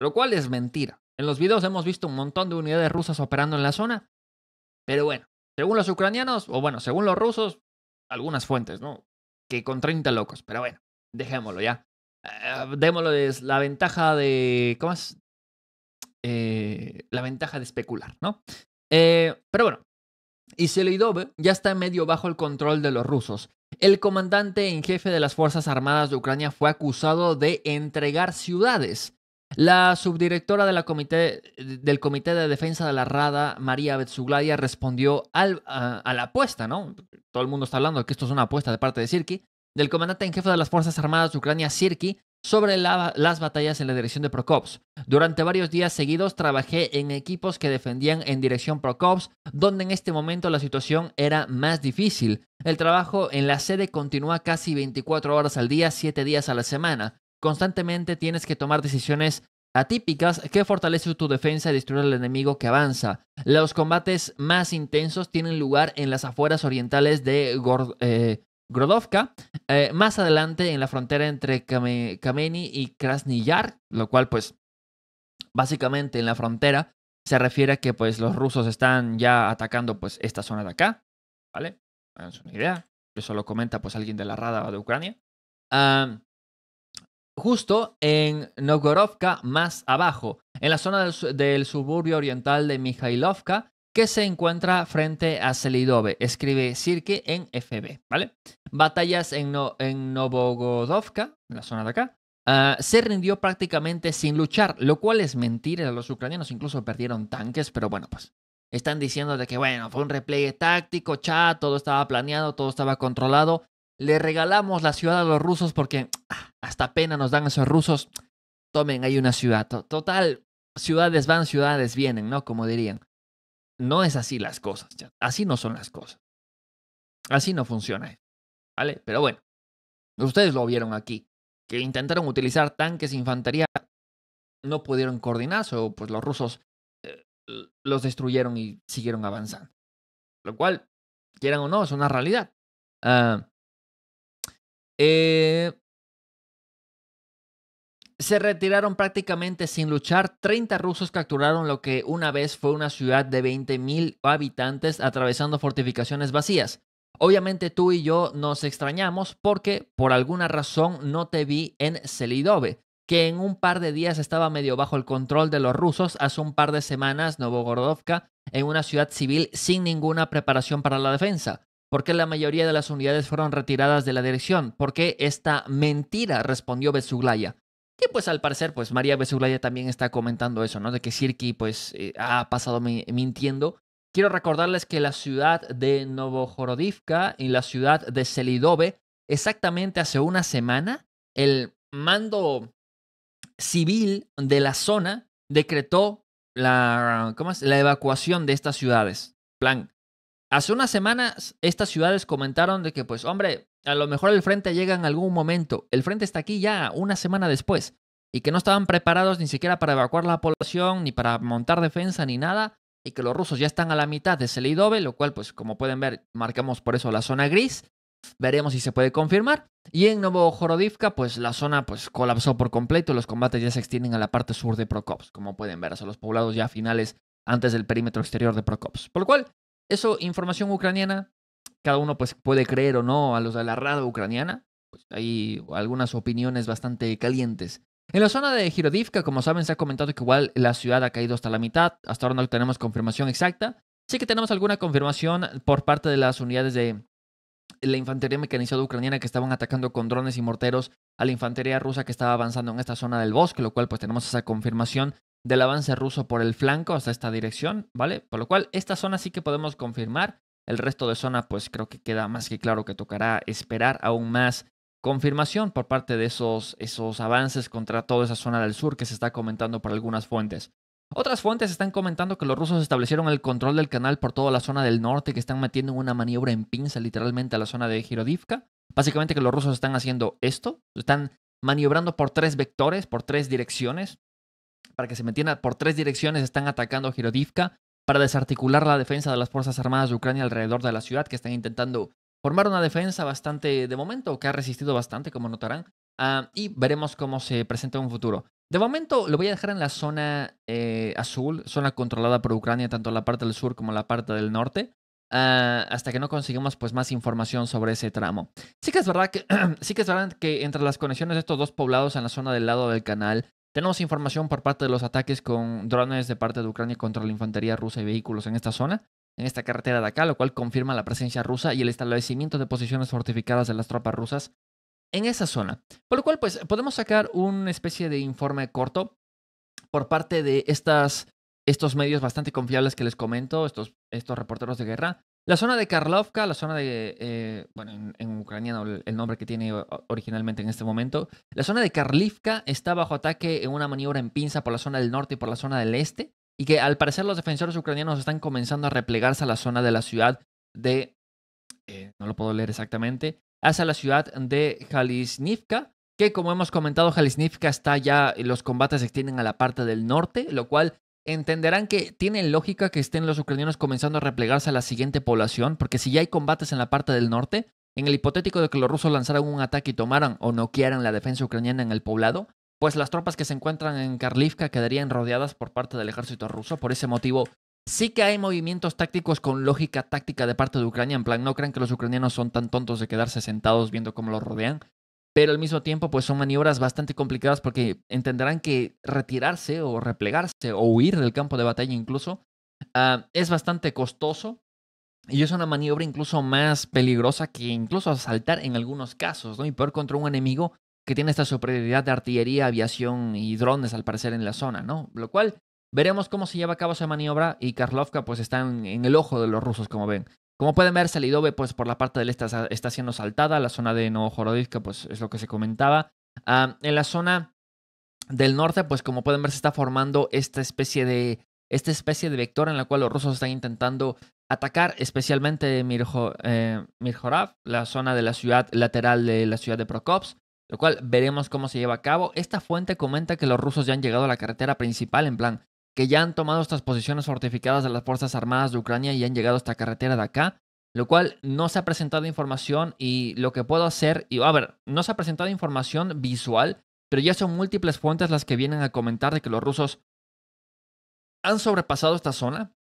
Lo cual es mentira. En los videos hemos visto un montón de unidades rusas operando en la zona. Pero bueno, según los ucranianos, o bueno, según los rusos, algunas fuentes, ¿no? Que con 30 locos. Pero bueno, dejémoslo ya. Eh, démoslo démosles la ventaja de... ¿Cómo es? Eh, la ventaja de especular, ¿no? Eh, pero bueno, y Seleidov ya está medio bajo el control de los rusos. El comandante en jefe de las Fuerzas Armadas de Ucrania fue acusado de entregar ciudades. La subdirectora del Comité de Defensa de la Rada, María Betzugladia, respondió a, la apuesta, ¿no? Todo el mundo está hablando de que esto es una apuesta de parte de Sirki. Del comandante en jefe de las Fuerzas Armadas de Ucrania, Sirki, sobre las batallas en la dirección de Procops. Durante varios días seguidos trabajé en equipos que defendían en dirección Procops, donde en este momento la situación era más difícil. El trabajo en la sede continúa casi 24 horas al día, 7 días a la semana. Constantemente tienes que tomar decisiones atípicas que fortalecen tu defensa y destruir al enemigo que avanza. Los combates más intensos tienen lugar en las afueras orientales de Gord eh, Grodovka, eh, más adelante en la frontera entre Kameni y Krasniyar, lo cual pues básicamente en la frontera se refiere a que pues los rusos están ya atacando pues esta zona de acá, ¿vale? es una idea, eso lo comenta pues alguien de la Rada de Ucrania. justo en Nogorovka, más abajo, en la zona del, del suburbio oriental de Mikhailovka, que se encuentra frente a Selidove, escribe Sirke en FB, ¿vale? Batallas en, Novogodovka, en la zona de acá, ah, se rindió prácticamente sin luchar, lo cual es mentira. Los ucranianos incluso perdieron tanques, pero bueno, pues están diciendo de que, bueno, fue un repliegue táctico, ya todo estaba planeado, todo estaba controlado. Le regalamos la ciudad a los rusos porque ah, hasta pena nos dan esos rusos. Tomen, hay una ciudad. Total, ciudades van, ciudades vienen, ¿no? Como dirían no es así las cosas, Así no son las cosas. Así no funciona. ¿Vale? Pero bueno, ustedes lo vieron aquí, que intentaron utilizar tanques de infantería, no pudieron coordinarse o pues los rusos eh, los destruyeron y siguieron avanzando. Lo cual, quieran o no, es una realidad. Ah, eh, se retiraron prácticamente sin luchar. 30 rusos capturaron lo que una vez fue una ciudad de 20.000 habitantes atravesando fortificaciones vacías. Obviamente tú y yo nos extrañamos porque por alguna razón no te vi en Selidove, que en un par de días estaba medio bajo el control de los rusos. Hace un par de semanas, Novogorodovka, en una ciudad civil sin ninguna preparación para la defensa. ¿Por qué la mayoría de las unidades fueron retiradas de la dirección? ¿Por qué esta mentira? respondió Betsuglaya. Que pues al parecer, pues María Bezuglaya también está comentando eso, ¿no? De que Sirki pues eh, ha pasado mintiendo. Quiero recordarles que la ciudad de Novojorodivka y la ciudad de Selidove, exactamente hace una semana, el mando civil de la zona decretó la, la evacuación de estas ciudades. Plan, hace unas semanas estas ciudades comentaron de que, pues hombre, a lo mejor el frente llega en algún momento. El frente está aquí ya una semana después. Y que no estaban preparados ni siquiera para evacuar la población, ni para montar defensa, ni nada. Y que los rusos ya están a la mitad de Selidove, lo cual, pues como pueden ver, marcamos por eso la zona gris. Veremos si se puede confirmar. Y en Novohorodivka pues la zona pues, colapsó por completo. Los combates ya se extienden a la parte sur de Prokops, como pueden ver. O los poblados ya finales antes del perímetro exterior de Prokops. Por lo cual, eso, información ucraniana, cada uno pues, puede creer o no a, los, de la rada ucraniana. Pues, hay algunas opiniones bastante calientes. En la zona de Girodivka, como saben, se ha comentado que igual la ciudad ha caído hasta la mitad. Hasta ahora no tenemos confirmación exacta. Sí que tenemos alguna confirmación por parte de las unidades de la infantería mecanizada ucraniana que estaban atacando con drones y morteros a la infantería rusa que estaba avanzando en esta zona del bosque, lo cual pues tenemos esa confirmación del avance ruso por el flanco hasta esta dirección, ¿vale? Por lo cual esta zona sí que podemos confirmar el resto de zona, pues creo que queda más que claro que tocará esperar aún más confirmación por parte de esos, esos avances contra toda esa zona del sur que se está comentando por algunas fuentes. Otras fuentes están comentando que los rusos establecieron el control del canal por toda la zona del norte, que están metiendo una maniobra en pinza literalmente a la zona de Girodivka. Básicamente que los rusos están haciendo esto, están maniobrando por tres vectores, por tres direcciones. Para que se metiera por tres direcciones están atacando Girodivka para desarticular la defensa de las Fuerzas Armadas de Ucrania alrededor de la ciudad, que están intentando formar una defensa bastante de momento, que ha resistido bastante, como notarán, ah, y veremos cómo se presenta en un futuro. De momento lo voy a dejar en la zona eh, azul, zona controlada por Ucrania, tanto la parte del sur como la parte del norte. Ah, hasta que no consigamos pues más información sobre ese tramo. Sí que es verdad que sí que es verdad que entre las conexiones de estos dos poblados en la zona del lado del canal tenemos información por parte de los ataques con drones de parte de Ucrania contra la infantería rusa y vehículos en esta zona, en esta carretera de acá, lo cual confirma la presencia rusa y el establecimiento de posiciones fortificadas de las tropas rusas en esa zona. Por lo cual, pues, podemos sacar una especie de informe corto por parte de estas, estos medios bastante confiables que les comento, estos, estos reporteros de guerra, la zona de Karlovka, la zona de, eh, bueno, en, ucraniano el, nombre que tiene originalmente en este momento, la zona de Karlivka está bajo ataque en una maniobra en pinza por la zona del norte y por la zona del este, y que al parecer los defensores ucranianos están comenzando a replegarse a la zona de la ciudad de, eh, no lo puedo leer exactamente, hacia la ciudad de Jalisnivka, que como hemos comentado, Jalisnivka está ya, eh, los combates se extienden a la parte del norte, lo cual entenderán que tiene lógica que estén los ucranianos comenzando a replegarse a la siguiente población, porque si ya hay combates en la parte del norte, en el hipotético de que los rusos lanzaran un ataque y tomaran o no quieran la defensa ucraniana en el poblado, pues las tropas que se encuentran en Karlivka quedarían rodeadas por parte del ejército ruso. Por ese motivo, sí que hay movimientos tácticos con lógica táctica de parte de Ucrania. En plan, no crean que los ucranianos son tan tontos de quedarse sentados viendo cómo los rodean pero al mismo tiempo pues son maniobras bastante complicadas porque entenderán que retirarse o replegarse o huir del campo de batalla incluso ah, es bastante costoso y es una maniobra incluso más peligrosa que incluso asaltar en algunos casos, ¿no? Y peor contra un enemigo que tiene esta superioridad de artillería, aviación y drones al parecer en la zona, ¿no? Lo cual veremos cómo se lleva a cabo esa maniobra y Karlovka pues está en el ojo de los rusos como ven. Como pueden ver, Salidobe, pues por la parte del este está siendo saltada, la zona de Novohorodivka, pues es lo que se comentaba. Ah, en la zona del norte, pues como pueden ver, se está formando esta especie de, esta especie de vector en la cual los rusos están intentando atacar, especialmente Mirjo, eh, la zona de la ciudad lateral de la ciudad de Prokops, lo cual veremos cómo se lleva a cabo. Esta fuente comenta que los rusos ya han llegado a la carretera principal, en plan, que ya han tomado estas posiciones fortificadas de las Fuerzas Armadas de Ucrania y han llegado a esta carretera de acá, lo cual no se ha presentado información y lo que puedo hacer, y a ver, no se ha presentado información visual, pero ya son múltiples fuentes las que vienen a comentar de que los rusos han sobrepasado esta zona,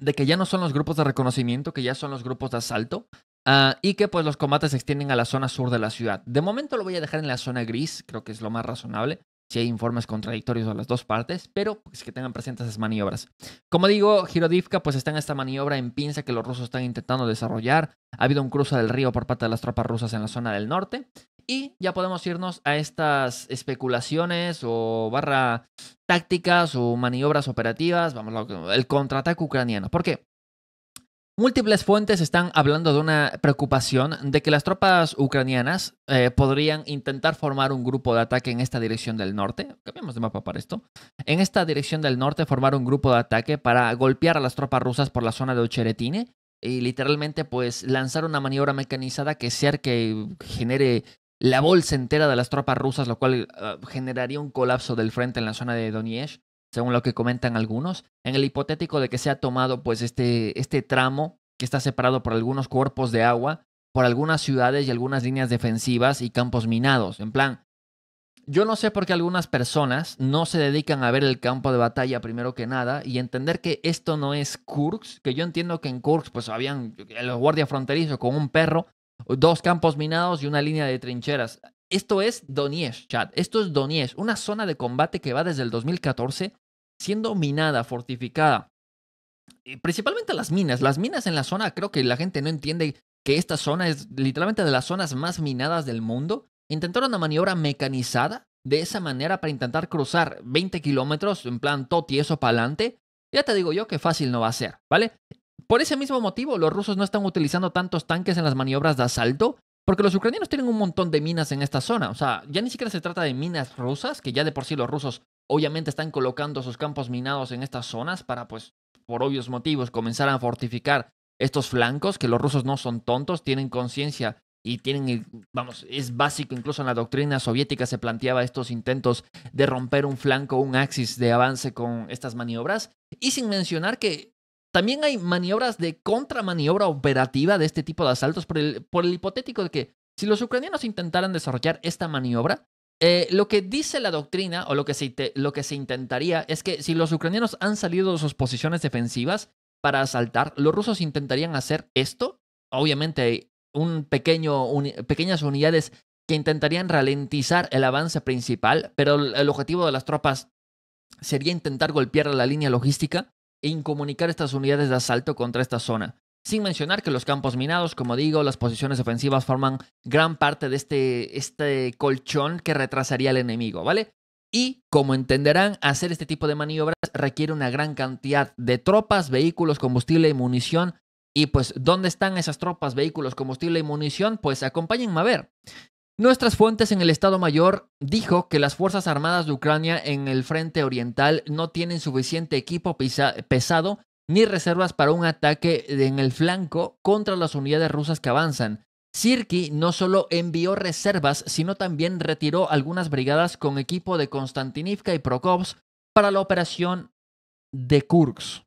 de que ya no son los grupos de reconocimiento, que ya son los grupos de asalto, ah, y que pues los combates se extienden a la zona sur de la ciudad. De momento lo voy a dejar en la zona gris, creo que es lo más razonable, si hay informes contradictorios a las dos partes, pero es pues, que tengan presentes esas maniobras. Como digo, Girodivka pues está en esta maniobra en pinza que los rusos están intentando desarrollar. Ha habido un cruce del río por parte de las tropas rusas en la zona del norte. Y ya podemos irnos a estas especulaciones o barra tácticas o maniobras operativas, vamos, el contraataque ucraniano. ¿Por qué? Múltiples fuentes están hablando de una preocupación de que las tropas ucranianas eh, podrían intentar formar un grupo de ataque en esta dirección del norte. Cambiamos de mapa para esto. En esta dirección del norte formar un grupo de ataque para golpear a las tropas rusas por la zona de Ocheretine y literalmente pues lanzar una maniobra mecanizada que sea que genere la bolsa entera de las tropas rusas, lo cual eh, generaría un colapso del frente en la zona de Donetsk según lo que comentan algunos, en el hipotético de que se ha tomado pues este, este tramo que está separado por algunos cuerpos de agua, por algunas ciudades y algunas líneas defensivas y campos minados. En plan, yo no sé por qué algunas personas no se dedican a ver el campo de batalla primero que nada y entender que esto no es Kursk, que yo entiendo que en Kursk pues habían los guardias fronterizos con un perro, dos campos minados y una línea de trincheras. Esto es Donetsk, chat. Esto es Donetsk, una zona de combate que va desde el 2014 siendo minada, fortificada. Principalmente las minas. Las minas en la zona, creo que la gente no entiende que esta zona es literalmente de las zonas más minadas del mundo. Intentaron una maniobra mecanizada de esa manera para intentar cruzar 20 kilómetros en plan todo eso para adelante. Ya te digo yo que fácil no va a ser, ¿vale? Por ese mismo motivo, los rusos no están utilizando tantos tanques en las maniobras de asalto porque los ucranianos tienen un montón de minas en esta zona. O sea, ya ni siquiera se trata de minas rusas, que ya de por sí los rusos obviamente están colocando sus campos minados en estas zonas para, pues, por obvios motivos, comenzar a fortificar estos flancos, que los rusos no son tontos, tienen conciencia y tienen, vamos, es básico, incluso en la doctrina soviética se planteaba estos intentos de romper un flanco, un axis de avance con estas maniobras, y sin mencionar que también hay maniobras de contramaniobra operativa de este tipo de asaltos por el, por el hipotético de que si los ucranianos intentaran desarrollar esta maniobra, eh, lo que dice la doctrina o lo que, se, lo que se intentaría es que si los ucranianos han salido de sus posiciones defensivas para asaltar, los rusos intentarían hacer esto. Obviamente, un pequeño, pequeñas unidades que intentarían ralentizar el avance principal, pero el objetivo de las tropas sería intentar golpear la línea logística e incomunicar estas unidades de asalto contra esta zona. Sin mencionar que los campos minados, como digo, las posiciones ofensivas forman gran parte de este, este colchón que retrasaría al enemigo, ¿vale? Y, como entenderán, hacer este tipo de maniobras requiere una gran cantidad de tropas, vehículos, combustible y munición. Y pues, ¿dónde están esas tropas, vehículos, combustible y munición? Pues acompáñenme a ver. Nuestras fuentes en el Estado Mayor dijo que las Fuerzas Armadas de Ucrania en el Frente Oriental no tienen suficiente equipo pesado ni reservas para un ataque en el flanco contra las unidades rusas que avanzan. Sirki no solo envió reservas, sino también retiró algunas brigadas con equipo de Konstantinivka y Prokops para la operación de Kursk.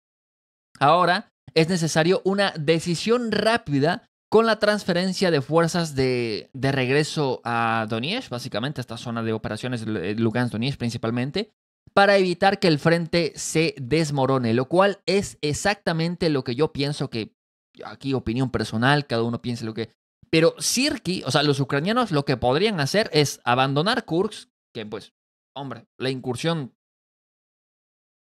Ahora es necesario una decisión rápida con la transferencia de fuerzas de, regreso a Donetsk, básicamente a esta zona de operaciones eh, Lugansk-Donetsk principalmente, para evitar que el frente se desmorone, lo cual es exactamente lo que yo pienso que, aquí opinión personal, cada uno piense lo que... Pero Sirki, o sea, los ucranianos lo que podrían hacer es abandonar Kursk, que pues, hombre, la incursión,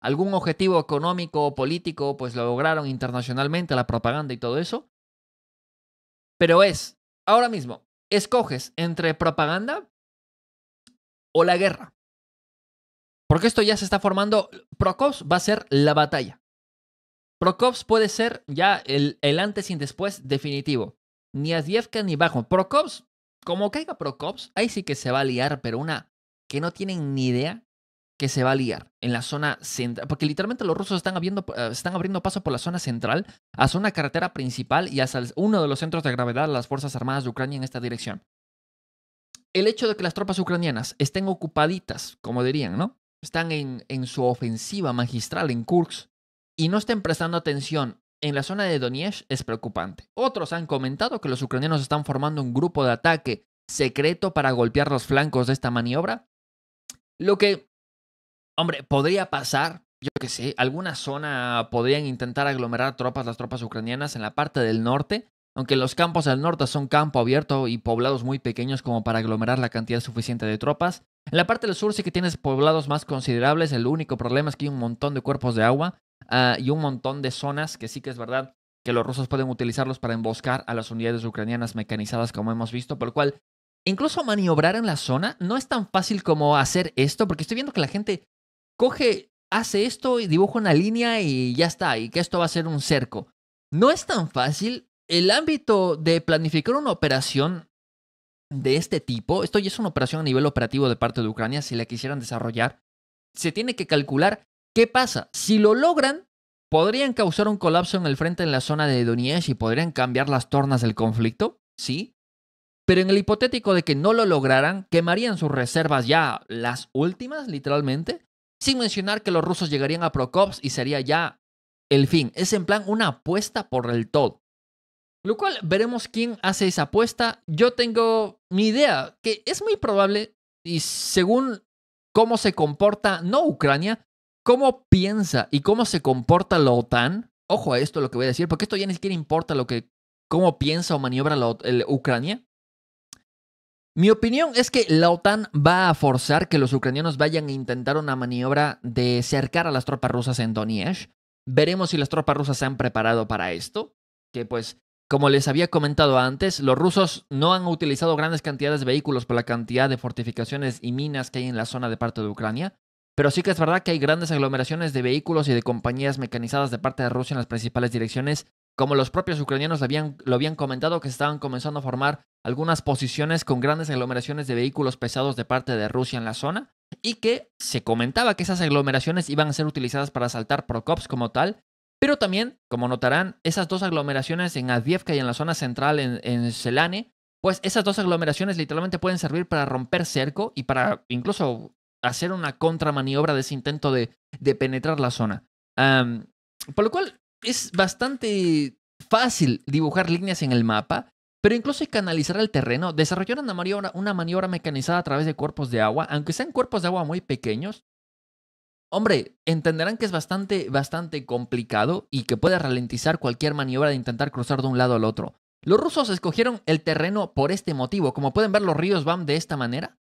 algún objetivo económico o político, pues lo lograron internacionalmente, la propaganda y todo eso, pero es, ahora mismo, escoges entre propaganda o la guerra. Porque esto ya se está formando. Procops va a ser la batalla. Procops puede ser ya el, antes y después definitivo. Ni a Azievka ni Bajo. Procops, como caiga Procops, ahí sí que se va a liar, pero una que no tienen ni idea que se va a liar en la zona central, porque literalmente los rusos están, eh, abriendo, están paso por la zona central hacia una carretera principal y hacia uno de los centros de gravedad de las Fuerzas Armadas de Ucrania en esta dirección. El hecho de que las tropas ucranianas estén ocupaditas, como dirían, ¿no? Están en, en su ofensiva magistral en Kursk y no estén prestando atención en la zona de Donetsk es preocupante. Otros han comentado que los ucranianos están formando un grupo de ataque secreto para golpear los flancos de esta maniobra, lo que Hombre, podría pasar, yo qué sé, alguna zona podrían intentar aglomerar tropas, las tropas ucranianas en la parte del norte, aunque los campos al norte son campo abierto y poblados muy pequeños como para aglomerar la cantidad suficiente de tropas. En la parte del sur sí que tienes poblados más considerables, el único problema es que hay un montón de cuerpos de agua ah, y un montón de zonas que sí que es verdad que los rusos pueden utilizarlos para emboscar a las unidades ucranianas mecanizadas como hemos visto, por lo cual incluso maniobrar en la zona no es tan fácil como hacer esto, porque estoy viendo que la gente coge, hace esto y dibuja una línea y ya está, y que esto va a ser un cerco. No es tan fácil. El ámbito de planificar una operación de este tipo, esto ya es una operación a nivel operativo de parte de Ucrania, si la quisieran desarrollar, se tiene que calcular qué pasa. Si lo logran, podrían causar un colapso en el frente en la zona de Donetsk y podrían cambiar las tornas del conflicto, sí. Pero en el hipotético de que no lo lograran, quemarían sus reservas ya las últimas, literalmente, sin mencionar que los rusos llegarían a Prokops y sería ya el fin. Es en plan una apuesta por el todo. Lo cual veremos quién hace esa apuesta. Yo tengo mi idea, que es muy probable, y según cómo se comporta, no Ucrania, cómo piensa y cómo se comporta la OTAN. Ojo a esto lo que voy a decir, porque esto ya ni siquiera importa lo que, cómo piensa o maniobra la, Ucrania. Mi opinión es que la OTAN va a forzar que los ucranianos vayan a intentar una maniobra de cercar a las tropas rusas en Donetsk. Veremos si las tropas rusas se han preparado para esto, que pues, como les había comentado antes, los rusos no han utilizado grandes cantidades de vehículos por la cantidad de fortificaciones y minas que hay en la zona de parte de Ucrania, pero sí que es verdad que hay grandes aglomeraciones de vehículos y de compañías mecanizadas de parte de Rusia en las principales direcciones como los propios ucranianos lo habían, lo habían comentado, que estaban comenzando a formar algunas posiciones con grandes aglomeraciones de vehículos pesados de parte de Rusia en la zona, y que se comentaba que esas aglomeraciones iban a ser utilizadas para asaltar Prokops como tal, pero también, como notarán, esas dos aglomeraciones en Avdiivka y en la zona central en, Selane, pues esas dos aglomeraciones literalmente pueden servir para romper cerco y para incluso hacer una contramaniobra de ese intento de, de penetrar la zona. por lo cual, es bastante fácil dibujar líneas en el mapa, pero incluso canalizar el terreno, desarrollar una maniobra, una maniobra mecanizada a través de cuerpos de agua, aunque sean cuerpos de agua muy pequeños, hombre, entenderán que es bastante, bastante complicado y que puede ralentizar cualquier maniobra de intentar cruzar de un lado al otro. Los rusos escogieron el terreno por este motivo. Como pueden ver, los ríos van de esta manera,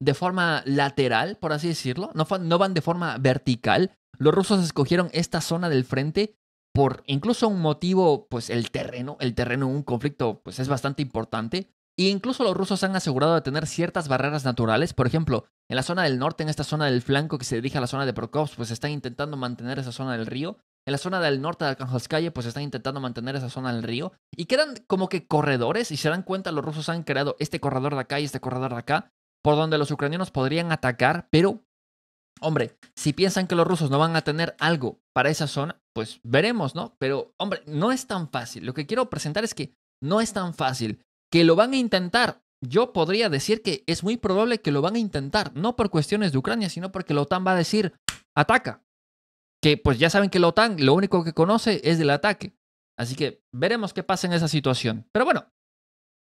de forma lateral, por así decirlo, no, no van de forma vertical. Los rusos escogieron esta zona del frente por incluso un motivo, pues el terreno, el terreno en un conflicto pues es bastante importante. E incluso los rusos han asegurado de tener ciertas barreras naturales. Por ejemplo, en la zona del norte, en esta zona del flanco que se dirige a la zona de Prokops, pues están intentando mantener esa zona del río. En la zona del norte de Arkhangelskaya, pues están intentando mantener esa zona del río. Y quedan como que corredores, y se dan cuenta, los rusos han creado este corredor de acá y este corredor de acá, por donde los ucranianos podrían atacar, pero, hombre, si piensan que los rusos no van a tener algo para esa zona, pues veremos, ¿no? Pero, hombre, no es tan fácil. Lo que quiero presentar es que no es tan fácil. Que lo van a intentar. Yo podría decir que es muy probable que lo van a intentar, no por cuestiones de Ucrania, sino porque la OTAN va a decir, ataca. Que pues ya saben que la OTAN lo único que conoce es del ataque. Así que veremos qué pasa en esa situación. Pero bueno,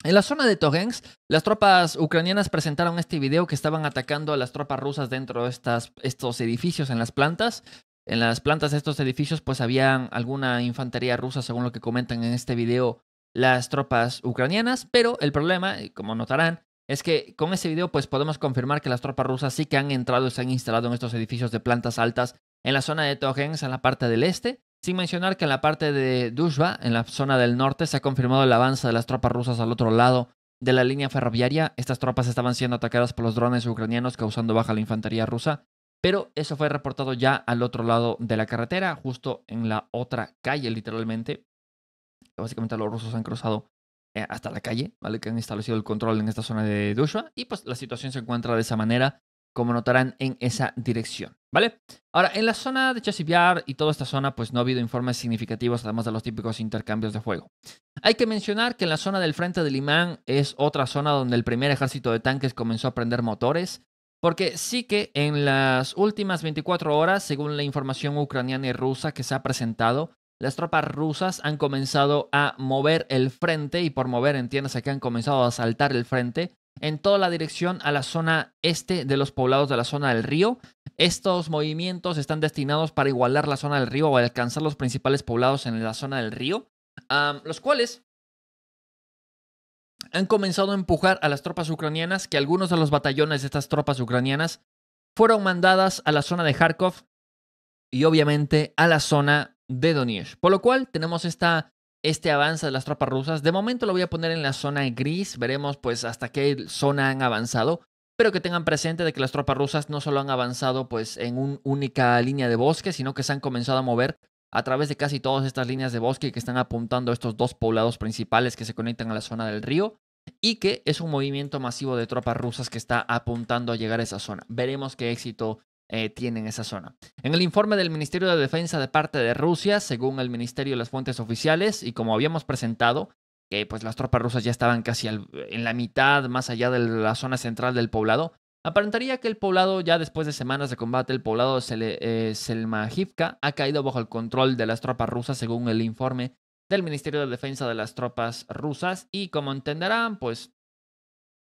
en la zona de Togens, las tropas ucranianas presentaron este video que estaban atacando a las tropas rusas dentro de estas, estos edificios en las plantas. En las plantas de estos edificios pues habían alguna infantería rusa, según lo que comentan en este video las tropas ucranianas, pero el problema, como notarán, es que con este video pues podemos confirmar que las tropas rusas sí que han entrado y se han instalado en estos edificios de plantas altas en la zona de Togens, en la parte del este, sin mencionar que en la parte de Dushba, en la zona del norte, se ha confirmado el avance de las tropas rusas al otro lado de la línea ferroviaria. Estas tropas estaban siendo atacadas por los drones ucranianos causando baja la infantería rusa pero eso fue reportado ya al otro lado de la carretera, justo en la otra calle, literalmente. Básicamente los rusos han cruzado eh, hasta la calle, ¿vale? Que han establecido el control en esta zona de Dusha Y pues la situación se encuentra de esa manera, como notarán, en esa dirección, ¿vale? Ahora, en la zona de Chasiviar y toda esta zona, pues no ha habido informes significativos, además de los típicos intercambios de fuego. Hay que mencionar que en la zona del frente del Imán es otra zona donde el primer ejército de tanques comenzó a prender motores porque sí que en las últimas 24 horas, según la información ucraniana y rusa que se ha presentado, las tropas rusas han comenzado a mover el frente, y por mover entiéndase que han comenzado a saltar el frente, en toda la dirección a la zona este de los poblados de la zona del río. Estos movimientos están destinados para igualar la zona del río o alcanzar los principales poblados en la zona del río, los cuales han comenzado a empujar a las tropas ucranianas, que algunos de los batallones de estas tropas ucranianas fueron mandadas a la zona de Kharkov y obviamente a la zona de Donetsk. Por lo cual tenemos esta, este avance de las tropas rusas. De momento lo voy a poner en la zona gris, veremos pues hasta qué zona han avanzado, pero que tengan presente de que las tropas rusas no solo han avanzado pues en una única línea de bosque, sino que se han comenzado a mover a través de casi todas estas líneas de bosque que están apuntando a estos dos poblados principales que se conectan a la zona del río y que es un movimiento masivo de tropas rusas que está apuntando a llegar a esa zona. Veremos qué éxito eh, tiene tienen esa zona. En el informe del Ministerio de Defensa de parte de Rusia, según el Ministerio de las fuentes oficiales, y como habíamos presentado, que pues las tropas rusas ya estaban casi en la mitad, más allá de la zona central del poblado, Aparentaría que el poblado, ya después de semanas de combate, el poblado de eh, Selmajivka ha caído bajo el control de las tropas rusas, según el informe del Ministerio de Defensa de las Tropas Rusas. Y como entenderán, pues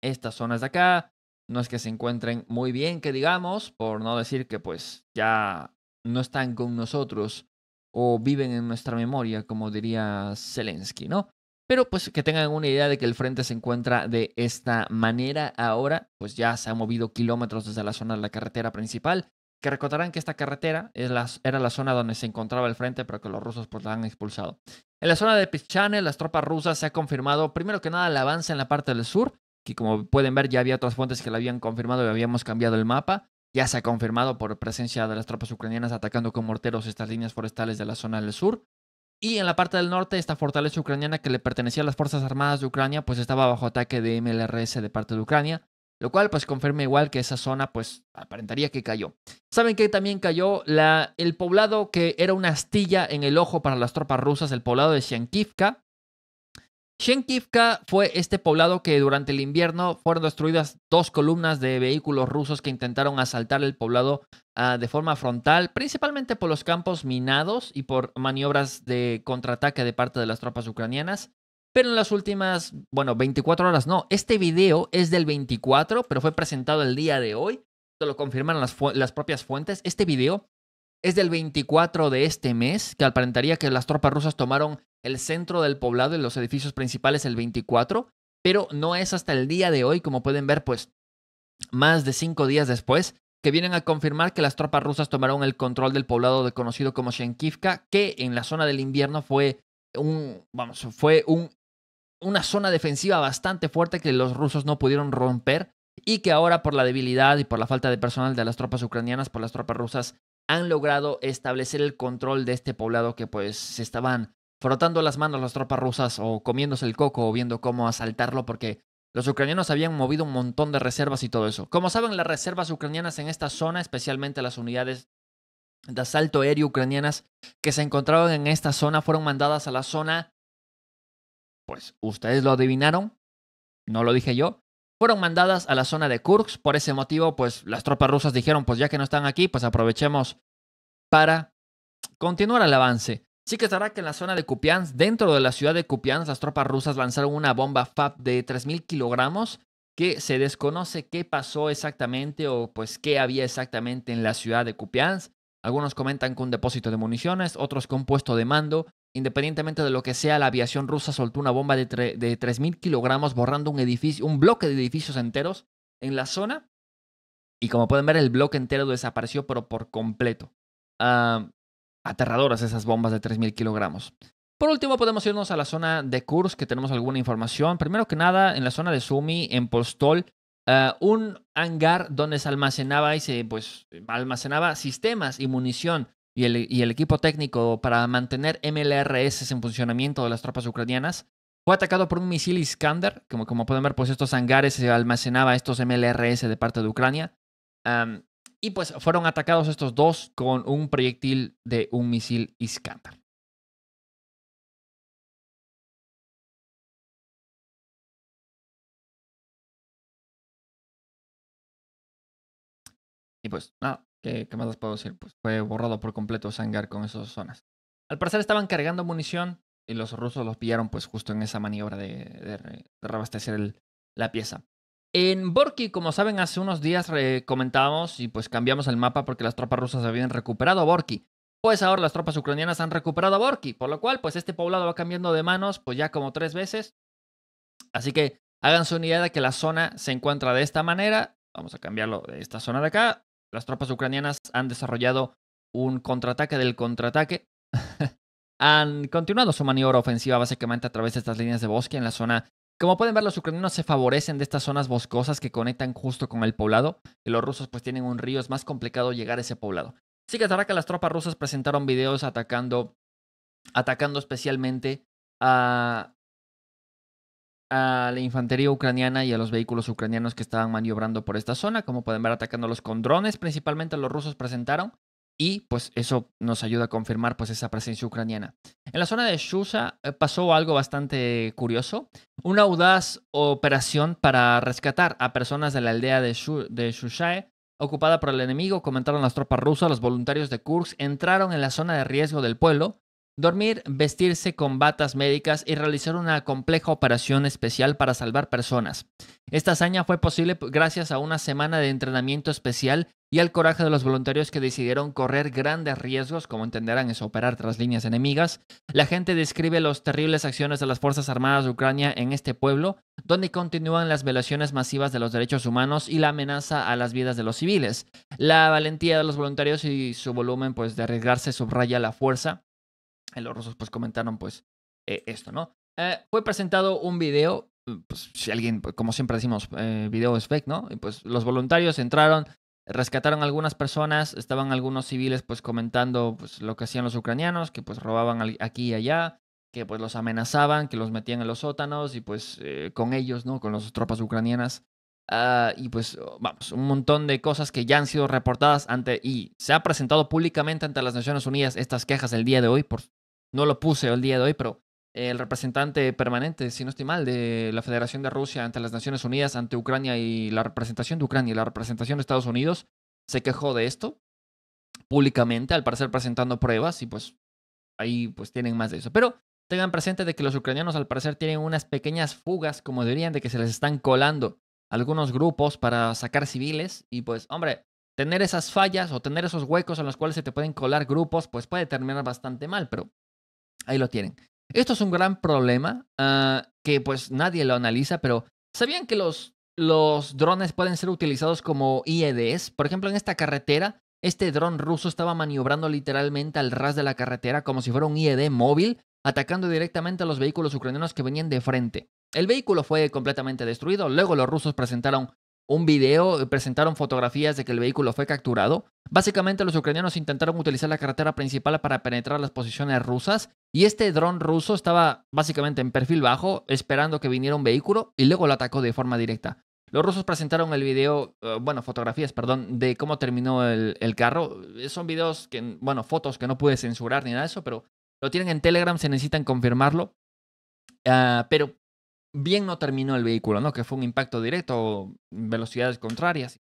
estas zonas de acá no es que se encuentren muy bien, que digamos, por no decir que pues ya no están con nosotros o viven en nuestra memoria, como diría Zelensky, ¿no? Pero pues que tengan una idea de que el frente se encuentra de esta manera ahora, pues ya se ha movido kilómetros desde la zona de la carretera principal, que recordarán que esta carretera era la zona donde se encontraba el frente, pero que los rusos pues la han expulsado. En la zona de Pichane, las tropas rusas se ha confirmado, primero que nada, el avance en la parte del sur, que como pueden ver ya había otras fuentes que la habían confirmado y habíamos cambiado el mapa. Ya se ha confirmado por presencia de las tropas ucranianas atacando con morteros estas líneas forestales de la zona del sur. Y en la parte del norte, esta fortaleza ucraniana que le pertenecía a las Fuerzas Armadas de Ucrania, pues estaba bajo ataque de MLRS de parte de Ucrania, lo cual pues confirma igual que esa zona pues aparentaría que cayó. ¿Saben que también cayó? La, el poblado que era una astilla en el ojo para las tropas rusas, el poblado de Siankivka, Shenkivka fue este poblado que durante el invierno fueron destruidas dos columnas de vehículos rusos que intentaron asaltar el poblado ah, de forma frontal, principalmente por los campos minados y por maniobras de contraataque de parte de las tropas ucranianas. Pero en las últimas, bueno, 24 horas no, este video es del 24, pero fue presentado el día de hoy, esto lo confirman las propias fuentes, este video es del 24 de este mes, que aparentaría que las tropas rusas tomaron el centro del poblado y los edificios principales el 24, pero no es hasta el día de hoy, como pueden ver, pues más de cinco días después, que vienen a confirmar que las tropas rusas tomaron el control del poblado conocido como Shenkivka, que en la zona del invierno fue un, vamos, fue un, una zona defensiva bastante fuerte que los rusos no pudieron romper y que ahora por la debilidad y por la falta de personal de las tropas ucranianas, por las tropas rusas, han logrado establecer el control de este poblado que pues se estaban frotando las manos las tropas rusas o comiéndose el coco o viendo cómo asaltarlo porque los ucranianos habían movido un montón de reservas y todo eso. Como saben, las reservas ucranianas en esta zona, especialmente las unidades de asalto aéreo ucranianas que se encontraban en esta zona, fueron mandadas a la zona, pues ustedes lo adivinaron, no lo dije yo, fueron mandadas a la zona de Kursk. Por ese motivo, pues las tropas rusas dijeron, pues ya que no están aquí, pues aprovechemos para continuar el avance. Sí que estará que en la zona de Kupiansk, dentro de la ciudad de Kupiansk, las tropas rusas lanzaron una bomba FAB de 3.000 kilogramos que se desconoce qué pasó exactamente o pues qué había exactamente en la ciudad de Kupiansk. Algunos comentan que un depósito de municiones, otros que un puesto de mando, independientemente de lo que sea, la aviación rusa soltó una bomba de, 3.000 kilogramos borrando un, edificio, un bloque de edificios enteros en la zona. Y como pueden ver, el bloque entero desapareció, pero por completo. Ah, aterradoras esas bombas de 3.000 kilogramos. Por último, podemos irnos a la zona de Kursk, que tenemos alguna información. Primero que nada, en la zona de Sumi, en Postol, ah, un hangar donde se almacenaba y se pues, almacenaba sistemas y munición y el, equipo técnico para mantener MLRS en funcionamiento de las tropas ucranianas, fue atacado por un misil Iskander. Como, pueden ver, pues estos hangares se almacenaba estos MLRS de parte de Ucrania. y pues fueron atacados estos dos con un proyectil de un misil Iskander. Y pues nada, ¿Qué, más les puedo decir? Pues fue borrado por completo Sangar con esas zonas. Al parecer estaban cargando munición y los rusos los pillaron pues justo en esa maniobra de, reabastecer la pieza. En Borki, como saben, hace unos días comentábamos y pues cambiamos el mapa porque las tropas rusas habían recuperado Borki. Pues ahora las tropas ucranianas han recuperado Borki, por lo cual pues este poblado va cambiando de manos pues ya como tres veces. Así que háganse una idea de que la zona se encuentra de esta manera. Vamos a cambiarlo de esta zona de acá las tropas ucranianas han desarrollado un contraataque del contraataque. han continuado su maniobra ofensiva básicamente a través de estas líneas de bosque en la zona. Como pueden ver, los ucranianos se favorecen de estas zonas boscosas que conectan justo con el poblado, y los rusos pues tienen un río, es más complicado llegar a ese poblado. Sí que es que las tropas rusas presentaron videos atacando, atacando especialmente a a la infantería ucraniana y a los vehículos ucranianos que estaban maniobrando por esta zona, como pueden ver atacándolos con drones, principalmente los rusos presentaron, y pues eso nos ayuda a confirmar pues esa presencia ucraniana. En la zona de Shusha eh, pasó algo bastante curioso, una audaz operación para rescatar a personas de la aldea de, de Shushae, ocupada por el enemigo, comentaron las tropas rusas, los voluntarios de Kursk entraron en la zona de riesgo del pueblo, Dormir, vestirse con batas médicas y realizar una compleja operación especial para salvar personas. Esta hazaña fue posible gracias a una semana de entrenamiento especial y al coraje de los voluntarios que decidieron correr grandes riesgos, como entenderán es operar tras líneas enemigas. La gente describe las terribles acciones de las Fuerzas Armadas de Ucrania en este pueblo, donde continúan las violaciones masivas de los derechos humanos y la amenaza a las vidas de los civiles. La valentía de los voluntarios y su volumen pues, de arriesgarse subraya la fuerza eh, los rusos pues comentaron pues eh, esto, ¿no? Eh, fue presentado un video, mm, pues si alguien, pues, como siempre decimos, video es fake, ¿no? Y pues los voluntarios entraron, rescataron a algunas personas, estaban algunos civiles pues comentando pues lo que hacían los ucranianos, que pues robaban aquí y allá, que pues los amenazaban, que los metían en los sótanos y pues con ellos, ¿no? Con las tropas ucranianas. Ah, y pues, vamos, un montón de cosas que ya han sido reportadas ante y se ha presentado públicamente ante las Naciones Unidas estas quejas el día de hoy por no lo puse el día de hoy, pero el representante permanente, si no estoy mal, de la Federación de Rusia ante las Naciones Unidas, ante Ucrania y la representación de Ucrania y la representación de Estados Unidos, se quejó de esto públicamente, al parecer presentando pruebas y pues ahí pues tienen más de eso. Pero tengan presente de que los ucranianos al parecer tienen unas pequeñas fugas, como dirían, de que se les están colando algunos grupos para sacar civiles y pues hombre, tener esas fallas o tener esos huecos en los cuales se te pueden colar grupos pues puede terminar bastante mal, pero Ahí lo tienen. Esto es un gran problema ah, que pues nadie lo analiza, pero ¿sabían que los, los drones pueden ser utilizados como IEDs? Por ejemplo, en esta carretera, este dron ruso estaba maniobrando literalmente al ras de la carretera como si fuera un IED móvil, atacando directamente a los vehículos ucranianos que venían de frente. El vehículo fue completamente destruido, luego los rusos presentaron un video, eh, presentaron fotografías de que el vehículo fue capturado. Básicamente los ucranianos intentaron utilizar la carretera principal para penetrar las posiciones rusas y este dron ruso estaba básicamente en perfil bajo esperando que viniera un vehículo y luego lo atacó de forma directa. Los rusos presentaron el video, eh, bueno, fotografías, perdón, de cómo terminó el, carro. Eh, son videos bueno, fotos que no pude censurar ni nada de eso, pero lo tienen en Telegram, se necesitan confirmarlo. Ah, pero bien no terminó el vehículo, ¿no? Que fue un impacto directo, velocidades contrarias.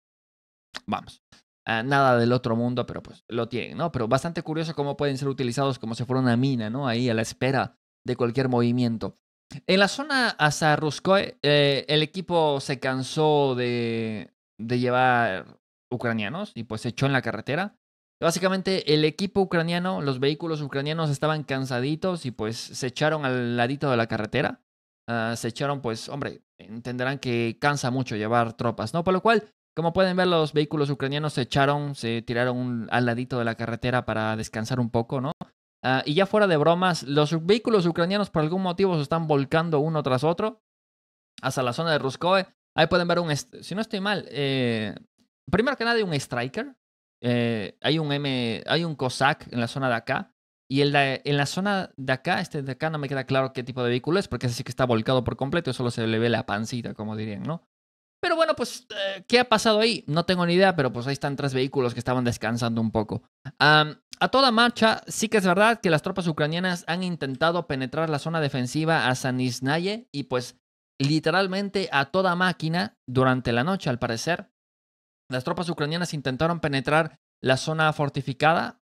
Vamos. nada del otro mundo, pero pues lo tienen, ¿no? Pero bastante curioso cómo pueden ser utilizados como si fuera una mina, ¿no? Ahí a la espera de cualquier movimiento. En la zona hasta Ruskoe, eh, el equipo se cansó de, de llevar ucranianos y pues se echó en la carretera. Básicamente el equipo ucraniano, los vehículos ucranianos estaban cansaditos y pues se echaron al ladito de la carretera. Ah, se echaron, pues, hombre, entenderán que cansa mucho llevar tropas, ¿no? Por lo cual, como pueden ver, los vehículos ucranianos se echaron, se tiraron al ladito de la carretera para descansar un poco, ¿no? Ah, y ya fuera de bromas, los vehículos ucranianos por algún motivo se están volcando uno tras otro hasta la zona de Ruskoe. Ahí pueden ver un, si no estoy mal, eh, primero que nada hay un Striker, eh, hay un M, hay un Cossack en la zona de acá, y en la zona de acá, este de acá no me queda claro qué tipo de vehículo es, porque ese sí que está volcado por completo, solo se le ve la pancita, como dirían, ¿no? Pero bueno, pues, eh, ¿qué ha pasado ahí? No tengo ni idea, pero pues ahí están tres vehículos que estaban descansando un poco. a toda marcha, sí que es verdad que las tropas ucranianas han intentado penetrar la zona defensiva a Sanisnaye y pues literalmente a toda máquina durante la noche, al parecer. Las tropas ucranianas intentaron penetrar la zona fortificada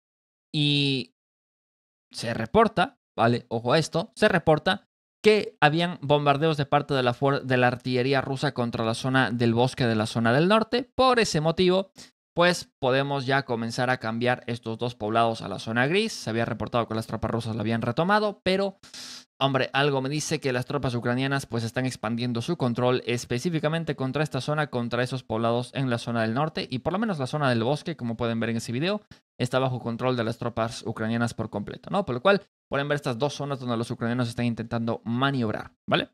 y se reporta, ¿vale? Ojo a esto, se reporta que habían bombardeos de parte de la, de la, artillería rusa contra la zona del bosque de la zona del norte. Por ese motivo, pues podemos ya comenzar a cambiar estos dos poblados a la zona gris. Se había reportado que las tropas rusas la habían retomado, pero hombre, algo me dice que las tropas ucranianas pues están expandiendo su control específicamente contra esta zona, contra esos poblados en la zona del norte y por lo menos la zona del bosque, como pueden ver en ese video, está bajo control de las tropas ucranianas por completo, ¿no? Por lo cual pueden ver estas dos zonas donde los ucranianos están intentando maniobrar, ¿vale?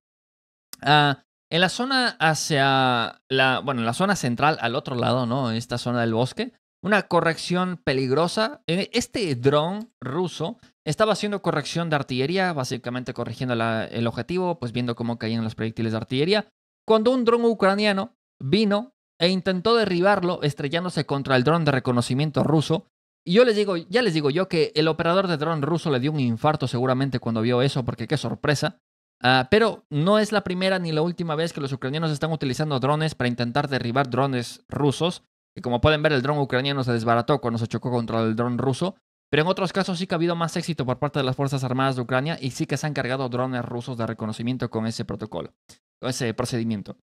Ah... En la zona hacia la, bueno, en la zona central al otro lado, ¿no? En esta zona del bosque, una corrección peligrosa. Eh, este dron ruso estaba haciendo corrección de artillería, básicamente corrigiendo el objetivo, pues viendo cómo caían los proyectiles de artillería, cuando un dron ucraniano vino e intentó derribarlo estrellándose contra el dron de reconocimiento ruso. Y yo les digo, ya les digo yo que el operador de dron ruso le dio un infarto seguramente cuando vio eso, porque qué sorpresa. Ah, pero no es la primera ni la última vez que los ucranianos están utilizando drones para intentar derribar drones rusos. Y como pueden ver, el dron ucraniano se desbarató cuando se chocó contra el dron ruso. Pero en otros casos sí que ha habido más éxito por parte de las Fuerzas Armadas de Ucrania y sí que se han cargado drones rusos de reconocimiento con ese protocolo, con ese procedimiento.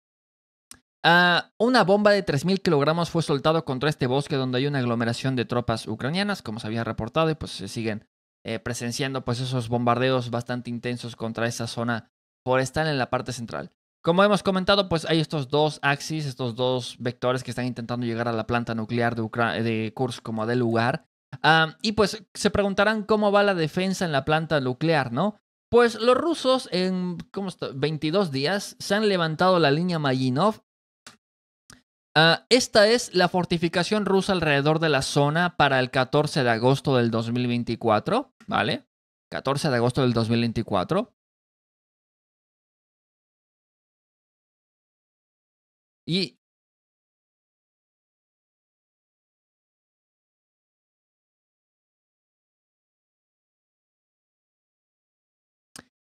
Ah, una bomba de 3.000 kilogramos fue soltada contra este bosque donde hay una aglomeración de tropas ucranianas, como se había reportado, y pues se siguen eh, presenciando pues esos bombardeos bastante intensos contra esa zona forestal en la parte central. Como hemos comentado, pues hay estos dos axis, estos dos vectores que están intentando llegar a la planta nuclear de, de Kursk como del lugar. y pues se preguntarán cómo va la defensa en la planta nuclear, ¿no? Pues los rusos en 22 días se han levantado la línea Maginov Ah, esta es la fortificación rusa alrededor de la zona para el 14 de agosto del 2024, ¿vale? 14 de agosto del 2024.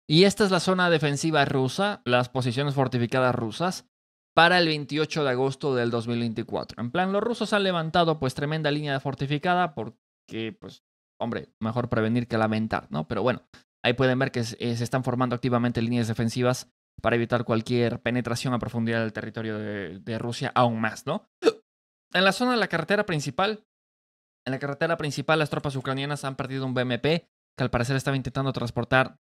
Y esta es la zona defensiva rusa, las posiciones fortificadas rusas para el 28 de agosto del 2024. En plan, los rusos han levantado pues tremenda línea fortificada porque, pues, hombre, mejor prevenir que lamentar, ¿no? Pero bueno, ahí pueden ver que eh, se están formando activamente líneas defensivas para evitar cualquier penetración a profundidad del territorio de, de Rusia aún más, ¿no? En la zona de la carretera principal, en la carretera principal las tropas ucranianas han perdido un BMP que al parecer estaba intentando transportar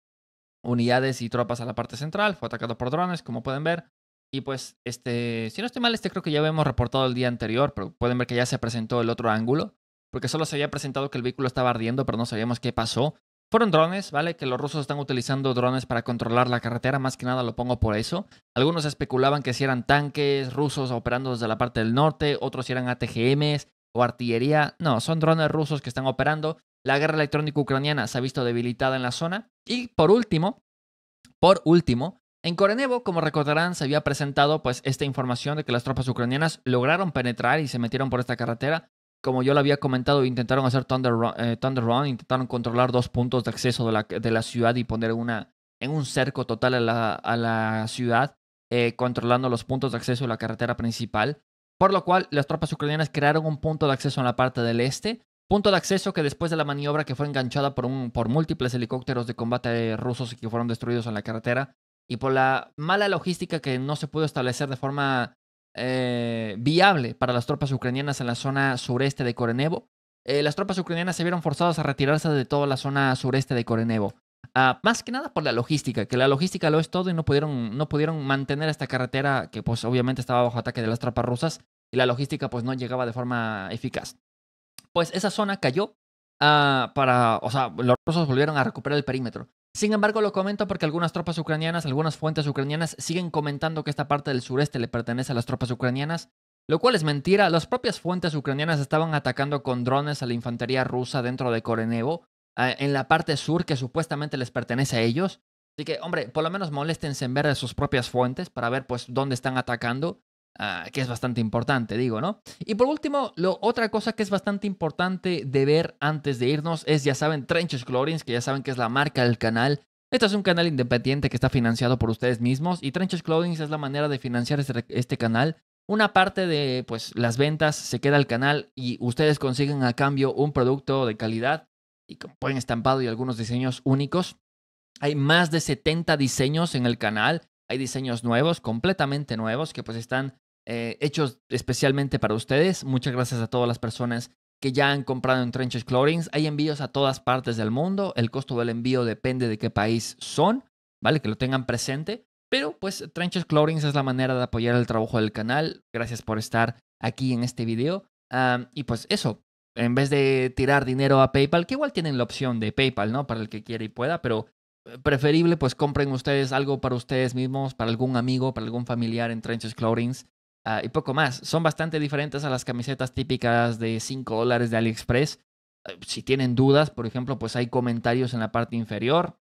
unidades y tropas a la parte central, fue atacado por drones, como pueden ver. Y pues, este, si no estoy mal, este creo que ya habíamos reportado el día anterior, pero pueden ver que ya se presentó el otro ángulo, porque solo se había presentado que el vehículo estaba ardiendo, pero no sabíamos qué pasó. Fueron drones, ¿vale? Que los rusos están utilizando drones para controlar la carretera, más que nada lo pongo por eso. Algunos especulaban que si eran tanques rusos operando desde la parte del norte, otros si eran ATGMs o artillería. No, son drones rusos que están operando. La guerra electrónica ucraniana se ha visto debilitada en la zona. Y por último, por último, en Korenevo, como recordarán, se había presentado pues esta información de que las tropas ucranianas lograron penetrar y se metieron por esta carretera. Como yo lo había comentado, intentaron hacer Thunder eh, Run, intentaron controlar dos puntos de acceso de la, de la ciudad y poner una, en un cerco total a la, a la ciudad, eh, controlando los puntos de acceso de la carretera principal. Por lo cual, las tropas ucranianas crearon un punto de acceso en la parte del este, Punto de acceso que después de la maniobra que fue enganchada por, un, por múltiples helicópteros de combate rusos y que fueron destruidos en la carretera, y por la mala logística que no se pudo establecer de forma eh, viable para las tropas ucranianas en la zona sureste de Korenevo, eh, las tropas ucranianas se vieron forzadas a retirarse de toda la zona sureste de Korenevo. Ah, más que nada por la logística, que la logística lo es todo y no pudieron, no pudieron mantener esta carretera que pues obviamente estaba bajo ataque de las tropas rusas y la logística pues no llegaba de forma eficaz. Pues esa zona cayó Ah, para, o sea, los rusos volvieron a recuperar el perímetro. Sin embargo, lo comento porque algunas tropas ucranianas, algunas fuentes ucranianas siguen comentando que esta parte del sureste le pertenece a las tropas ucranianas, lo cual es mentira. Las propias fuentes ucranianas estaban atacando con drones a la infantería rusa dentro de Korenevo, ah, en la parte sur que supuestamente les pertenece a ellos. Así que, hombre, por lo menos moléstense en ver de sus propias fuentes para ver pues dónde están atacando. Ah, que es bastante importante, digo, ¿no? Y por último, lo, otra cosa que es bastante importante de ver antes de irnos es, ya saben, Trenches Clorings, que ya saben que es la marca del canal. Este es un canal independiente que está financiado por ustedes mismos y Trenches Clothing es la manera de financiar este, este, canal. Una parte de pues, las ventas se queda al canal y ustedes consiguen a cambio un producto de calidad y con estampado y algunos diseños únicos. Hay más de 70 diseños en el canal. Hay diseños nuevos, completamente nuevos, que pues están eh, hechos especialmente para ustedes. Muchas gracias a todas las personas que ya han comprado en Trenches Clothings. Hay envíos a todas partes del mundo. El costo del envío depende de qué país son, ¿vale? Que lo tengan presente. Pero pues Trenches Clothings es la manera de apoyar el trabajo del canal. Gracias por estar aquí en este video. y pues eso, en vez de tirar dinero a PayPal, que igual tienen la opción de PayPal, ¿no? Para el que quiera y pueda, pero eh, preferible pues compren ustedes algo para ustedes mismos, para algún amigo, para algún familiar en Trenches Clothings. Ah, y poco más. Son bastante diferentes a las camisetas típicas de 5 dólares de AliExpress. Eh, si tienen dudas, por ejemplo, pues hay comentarios en la parte inferior.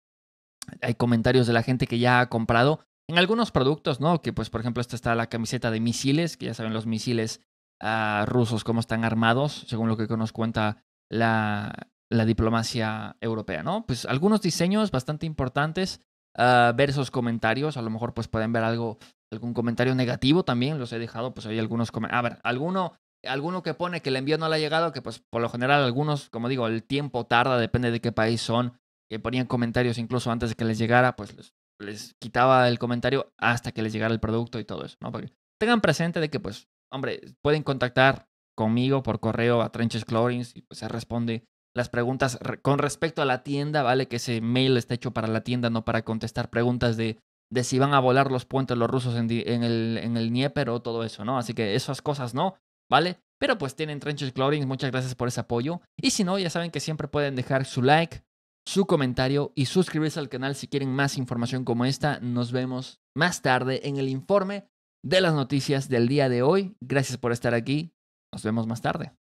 Hay comentarios de la gente que ya ha comprado. En algunos productos, ¿no? Que pues, por ejemplo, esta está la camiseta de misiles, que ya saben los misiles ah, rusos cómo están armados, según lo que nos cuenta la, la diplomacia europea, ¿no? Pues algunos diseños bastante importantes Ah, ver esos comentarios. A lo mejor pues pueden ver algo, algún comentario negativo también. Los he dejado, pues hay algunos comentarios. A ver, alguno, alguno que pone que el envío no le ha llegado, que pues por lo general algunos, como digo, el tiempo tarda, depende de qué país son, que ponían comentarios incluso antes de que les llegara, pues les, quitaba el comentario hasta que les llegara el producto y todo eso, ¿no? Porque tengan presente de que pues, hombre, pueden contactar conmigo por correo a Trenches Clorings y pues se responde las preguntas con respecto a la tienda, ¿vale? Que ese mail está hecho para la tienda, no para contestar preguntas de, de si van a volar los puentes los rusos en, el, en el Dnieper o todo eso, ¿no? Así que esas cosas, ¿no? ¿Vale? Pero pues tienen Trenches Clothing. muchas gracias por ese apoyo. Y si no, ya saben que siempre pueden dejar su like, su comentario y suscribirse al canal si quieren más información como esta. Nos vemos más tarde en el informe de las noticias del día de hoy. Gracias por estar aquí. Nos vemos más tarde.